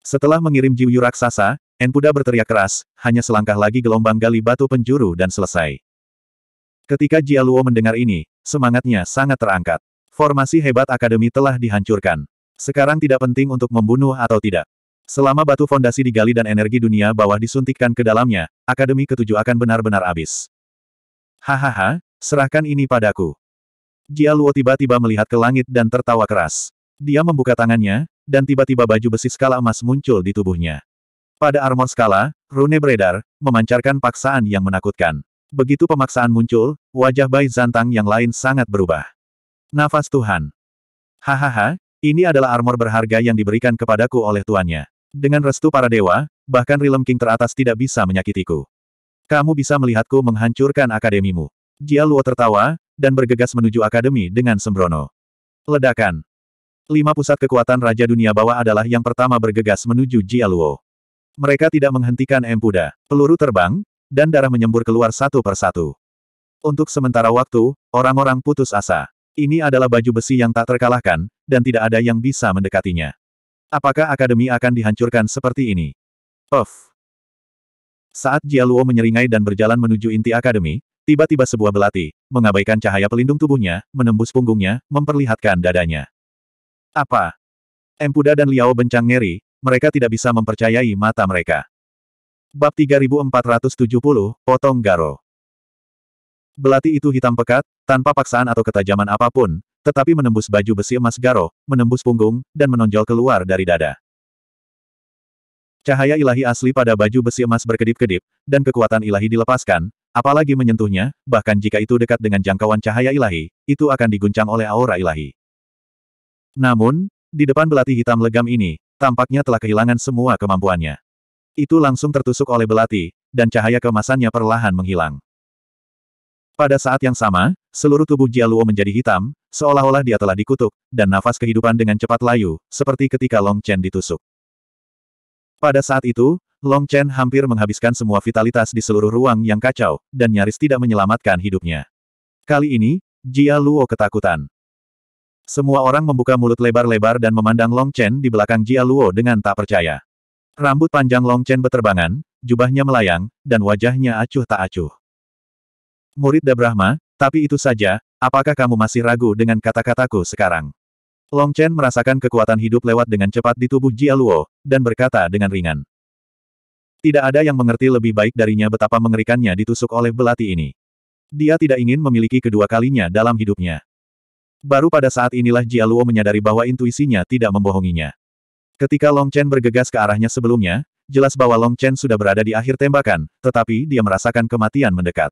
Setelah mengirim Jiuyu Raksasa, Enpuda berteriak keras, hanya selangkah lagi gelombang gali batu penjuru dan selesai. Ketika Jialuo mendengar ini, semangatnya sangat terangkat. Formasi hebat akademi telah dihancurkan. Sekarang tidak penting untuk membunuh atau tidak. Selama batu fondasi digali dan energi dunia bawah disuntikkan ke dalamnya, akademi ketujuh akan benar-benar habis. Hahaha, serahkan ini padaku. Jia Luo tiba-tiba melihat ke langit dan tertawa keras. Dia membuka tangannya, dan tiba-tiba baju besi skala emas muncul di tubuhnya. Pada armor skala, rune beredar, memancarkan paksaan yang menakutkan. Begitu pemaksaan muncul, wajah Bai Zantang yang lain sangat berubah. Nafas Tuhan. Hahaha, ini adalah armor berharga yang diberikan kepadaku oleh tuannya. Dengan restu para dewa, bahkan Rilem King teratas tidak bisa menyakitiku. Kamu bisa melihatku menghancurkan akademimu. Jia Luo tertawa, dan bergegas menuju akademi dengan sembrono. Ledakan. Lima pusat kekuatan Raja Dunia Bawah adalah yang pertama bergegas menuju Jia Luo. Mereka tidak menghentikan empuda. Peluru terbang, dan darah menyembur keluar satu persatu. Untuk sementara waktu, orang-orang putus asa. Ini adalah baju besi yang tak terkalahkan, dan tidak ada yang bisa mendekatinya. Apakah akademi akan dihancurkan seperti ini? Of. Saat Jia Luo menyeringai dan berjalan menuju inti akademi, tiba-tiba sebuah belati, mengabaikan cahaya pelindung tubuhnya, menembus punggungnya, memperlihatkan dadanya. Apa? Empuda dan Liao bencang ngeri, mereka tidak bisa mempercayai mata mereka. Bab 3470, Potong Garo Belati itu hitam pekat, tanpa paksaan atau ketajaman apapun, tetapi menembus baju besi emas Garo, menembus punggung, dan menonjol keluar dari dada. Cahaya ilahi asli pada baju besi emas berkedip-kedip, dan kekuatan ilahi dilepaskan, apalagi menyentuhnya, bahkan jika itu dekat dengan jangkauan cahaya ilahi, itu akan diguncang oleh aura ilahi. Namun, di depan belati hitam legam ini, tampaknya telah kehilangan semua kemampuannya. Itu langsung tertusuk oleh belati, dan cahaya kemasannya perlahan menghilang. Pada saat yang sama, seluruh tubuh Jia Luo menjadi hitam, seolah-olah dia telah dikutuk, dan nafas kehidupan dengan cepat layu, seperti ketika Long Chen ditusuk. Pada saat itu, Long Chen hampir menghabiskan semua vitalitas di seluruh ruang yang kacau, dan nyaris tidak menyelamatkan hidupnya. Kali ini, Jia Luo ketakutan. Semua orang membuka mulut lebar-lebar dan memandang Long Chen di belakang Jia Luo dengan tak percaya. Rambut panjang Long Chen berterbangan, jubahnya melayang, dan wajahnya acuh tak acuh. Murid Dabrahma, tapi itu saja, apakah kamu masih ragu dengan kata-kataku sekarang? Long Chen merasakan kekuatan hidup lewat dengan cepat di tubuh Jia Luo, dan berkata dengan ringan. Tidak ada yang mengerti lebih baik darinya betapa mengerikannya ditusuk oleh belati ini. Dia tidak ingin memiliki kedua kalinya dalam hidupnya. Baru pada saat inilah Jia Luo menyadari bahwa intuisinya tidak membohonginya. Ketika Long Chen bergegas ke arahnya sebelumnya, jelas bahwa Long Chen sudah berada di akhir tembakan, tetapi dia merasakan kematian mendekat.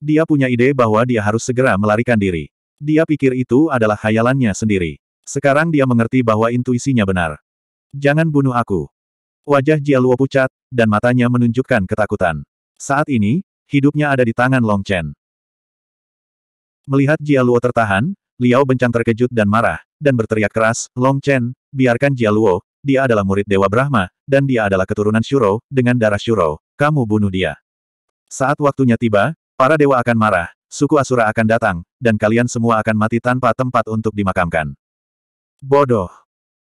Dia punya ide bahwa dia harus segera melarikan diri. Dia pikir itu adalah khayalannya sendiri. Sekarang dia mengerti bahwa intuisinya benar. Jangan bunuh aku. Wajah Jialuo pucat, dan matanya menunjukkan ketakutan. Saat ini, hidupnya ada di tangan Long Chen. Melihat Jialuo tertahan, Liao bencang terkejut dan marah, dan berteriak keras, Long Chen, biarkan Jialuo, dia adalah murid Dewa Brahma, dan dia adalah keturunan Shuro, dengan darah Shuro, kamu bunuh dia. Saat waktunya tiba, Para dewa akan marah, suku Asura akan datang, dan kalian semua akan mati tanpa tempat untuk dimakamkan. Bodoh.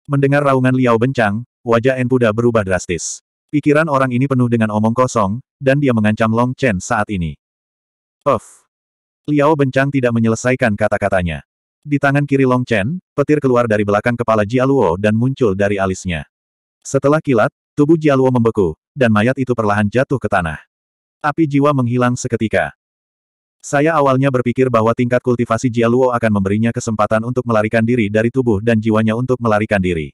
Mendengar raungan Liao bencang, wajah Enpuda berubah drastis. Pikiran orang ini penuh dengan omong kosong, dan dia mengancam Long Chen saat ini. Of. Liao bencang tidak menyelesaikan kata-katanya. Di tangan kiri Long Chen, petir keluar dari belakang kepala Jialuo dan muncul dari alisnya. Setelah kilat, tubuh Jialuo membeku, dan mayat itu perlahan jatuh ke tanah. Api jiwa menghilang seketika. Saya awalnya berpikir bahwa tingkat kultivasi Jialuo akan memberinya kesempatan untuk melarikan diri dari tubuh dan jiwanya untuk melarikan diri.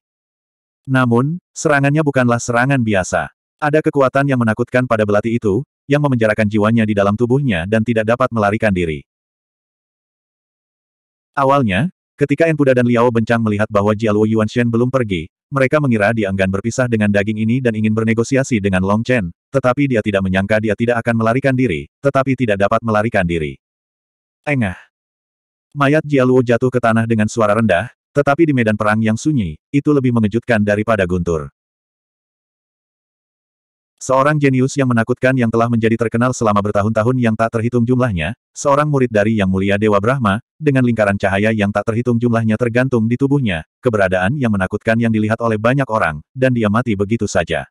Namun, serangannya bukanlah serangan biasa. Ada kekuatan yang menakutkan pada belati itu, yang memenjarakan jiwanya di dalam tubuhnya dan tidak dapat melarikan diri. Awalnya, ketika Enpuda dan Liao Bencang melihat bahwa Jialuo Yuan Shen belum pergi, mereka mengira dia enggan berpisah dengan daging ini dan ingin bernegosiasi dengan Long Chen, tetapi dia tidak menyangka dia tidak akan melarikan diri, tetapi tidak dapat melarikan diri. Engah. Mayat Jialuo jatuh ke tanah dengan suara rendah, tetapi di medan perang yang sunyi, itu lebih mengejutkan daripada guntur. Seorang jenius yang menakutkan yang telah menjadi terkenal selama bertahun-tahun yang tak terhitung jumlahnya, seorang murid dari Yang Mulia Dewa Brahma, dengan lingkaran cahaya yang tak terhitung jumlahnya tergantung di tubuhnya, keberadaan yang menakutkan yang dilihat oleh banyak orang, dan dia mati begitu saja.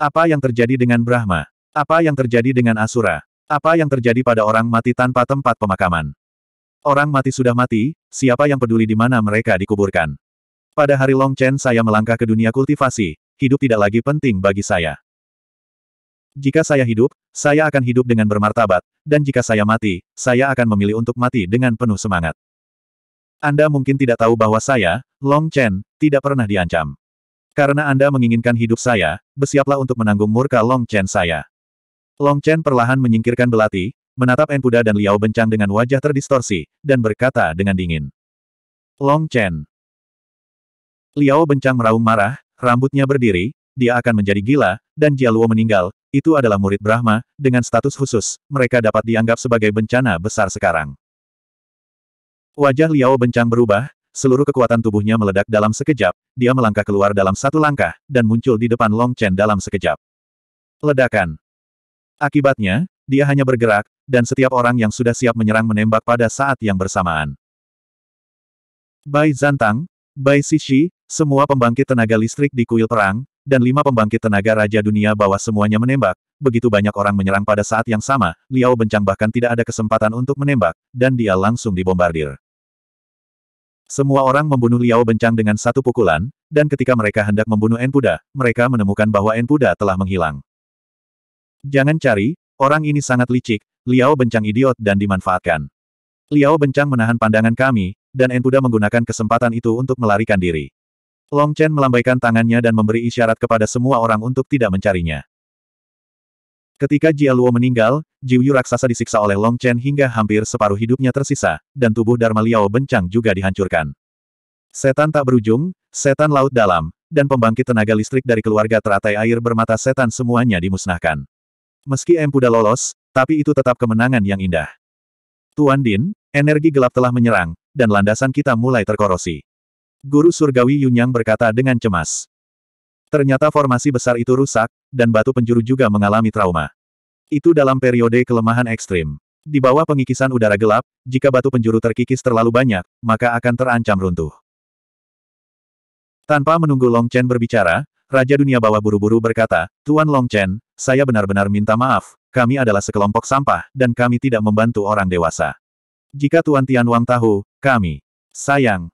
Apa yang terjadi dengan Brahma? Apa yang terjadi dengan Asura? Apa yang terjadi pada orang mati tanpa tempat pemakaman? Orang mati sudah mati, siapa yang peduli di mana mereka dikuburkan? Pada hari Long Chen, saya melangkah ke dunia kultivasi, hidup tidak lagi penting bagi saya. Jika saya hidup, saya akan hidup dengan bermartabat, dan jika saya mati, saya akan memilih untuk mati dengan penuh semangat. Anda mungkin tidak tahu bahwa saya, Long Chen, tidak pernah diancam. Karena Anda menginginkan hidup saya, bersiaplah untuk menanggung murka Long Chen saya. Long Chen perlahan menyingkirkan belati, menatap Enpuda dan Liao bencang dengan wajah terdistorsi, dan berkata dengan dingin. Long Chen. Liao bencang meraung marah, rambutnya berdiri, dia akan menjadi gila, dan Jialuo meninggal, itu adalah murid Brahma, dengan status khusus, mereka dapat dianggap sebagai bencana besar sekarang. Wajah Liao bencang berubah, seluruh kekuatan tubuhnya meledak dalam sekejap, dia melangkah keluar dalam satu langkah, dan muncul di depan Long Chen dalam sekejap. Ledakan. Akibatnya, dia hanya bergerak, dan setiap orang yang sudah siap menyerang menembak pada saat yang bersamaan. Bai Zantang, Bai Sishi, semua pembangkit tenaga listrik di kuil perang, dan lima pembangkit tenaga Raja Dunia bawah semuanya menembak, begitu banyak orang menyerang pada saat yang sama, Liao Bencang bahkan tidak ada kesempatan untuk menembak, dan dia langsung dibombardir. Semua orang membunuh Liao Bencang dengan satu pukulan, dan ketika mereka hendak membunuh Enpuda, mereka menemukan bahwa Enpuda telah menghilang. Jangan cari, orang ini sangat licik, Liao Bencang idiot dan dimanfaatkan. Liao Bencang menahan pandangan kami, dan Enpuda menggunakan kesempatan itu untuk melarikan diri. Long Chen melambaikan tangannya dan memberi isyarat kepada semua orang untuk tidak mencarinya. Ketika Jia Luo meninggal, Jiu Yu raksasa disiksa oleh Long Chen hingga hampir separuh hidupnya tersisa, dan tubuh Dharma Liao bencang juga dihancurkan. Setan tak berujung, setan laut dalam, dan pembangkit tenaga listrik dari keluarga teratai air bermata setan semuanya dimusnahkan. Meski M Puda lolos, tapi itu tetap kemenangan yang indah. Tuan Din, energi gelap telah menyerang, dan landasan kita mulai terkorosi. Guru Surgawi Yunyang berkata dengan cemas. Ternyata formasi besar itu rusak, dan batu penjuru juga mengalami trauma. Itu dalam periode kelemahan ekstrim. Di bawah pengikisan udara gelap, jika batu penjuru terkikis terlalu banyak, maka akan terancam runtuh. Tanpa menunggu Long Chen berbicara, Raja Dunia Bawah buru-buru berkata, Tuan Long Chen, saya benar-benar minta maaf, kami adalah sekelompok sampah, dan kami tidak membantu orang dewasa. Jika Tuan Tian Wang tahu, kami, sayang.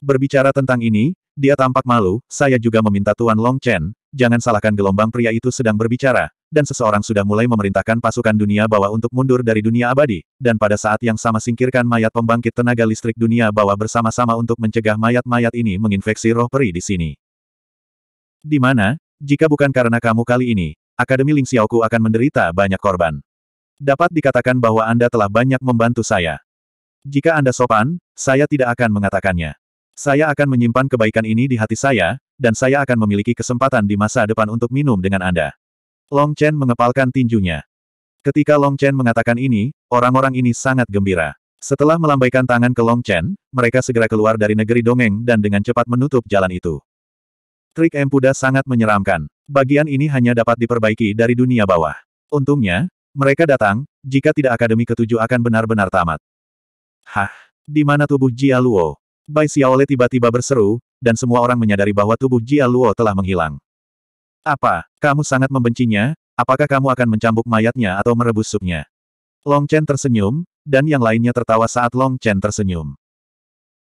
Berbicara tentang ini, dia tampak malu, saya juga meminta Tuan Long Chen, jangan salahkan gelombang pria itu sedang berbicara, dan seseorang sudah mulai memerintahkan pasukan dunia bawah untuk mundur dari dunia abadi, dan pada saat yang sama singkirkan mayat pembangkit tenaga listrik dunia bawah bersama-sama untuk mencegah mayat-mayat ini menginfeksi roh peri di sini. Di mana, jika bukan karena kamu kali ini, Akademi Ling Xiaoku akan menderita banyak korban. Dapat dikatakan bahwa Anda telah banyak membantu saya. Jika Anda sopan, saya tidak akan mengatakannya. Saya akan menyimpan kebaikan ini di hati saya, dan saya akan memiliki kesempatan di masa depan untuk minum dengan Anda. Long Chen mengepalkan tinjunya. Ketika Long Chen mengatakan ini, orang-orang ini sangat gembira. Setelah melambaikan tangan ke Long Chen, mereka segera keluar dari negeri dongeng dan dengan cepat menutup jalan itu. Trik Empuda sangat menyeramkan. Bagian ini hanya dapat diperbaiki dari dunia bawah. Untungnya, mereka datang, jika tidak Akademi Ketujuh akan benar-benar tamat. Hah? Di mana tubuh Jia Luo? Bai Xiaole tiba-tiba berseru, dan semua orang menyadari bahwa tubuh Jia Luo telah menghilang. Apa, kamu sangat membencinya, apakah kamu akan mencambuk mayatnya atau merebus supnya? Long Chen tersenyum, dan yang lainnya tertawa saat Long Chen tersenyum.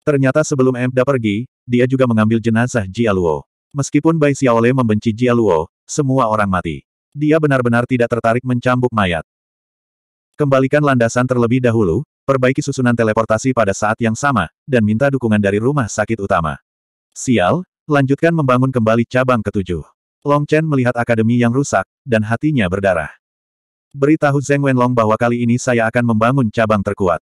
Ternyata sebelum Emda pergi, dia juga mengambil jenazah Jia Luo. Meskipun Bai Xiaole membenci Jia Luo, semua orang mati. Dia benar-benar tidak tertarik mencambuk mayat. Kembalikan landasan terlebih dahulu, perbaiki susunan teleportasi pada saat yang sama, dan minta dukungan dari rumah sakit utama. Sial, lanjutkan membangun kembali cabang ketujuh. Long Chen melihat akademi yang rusak, dan hatinya berdarah. Beritahu Zheng Wenlong bahwa kali ini saya akan membangun cabang terkuat.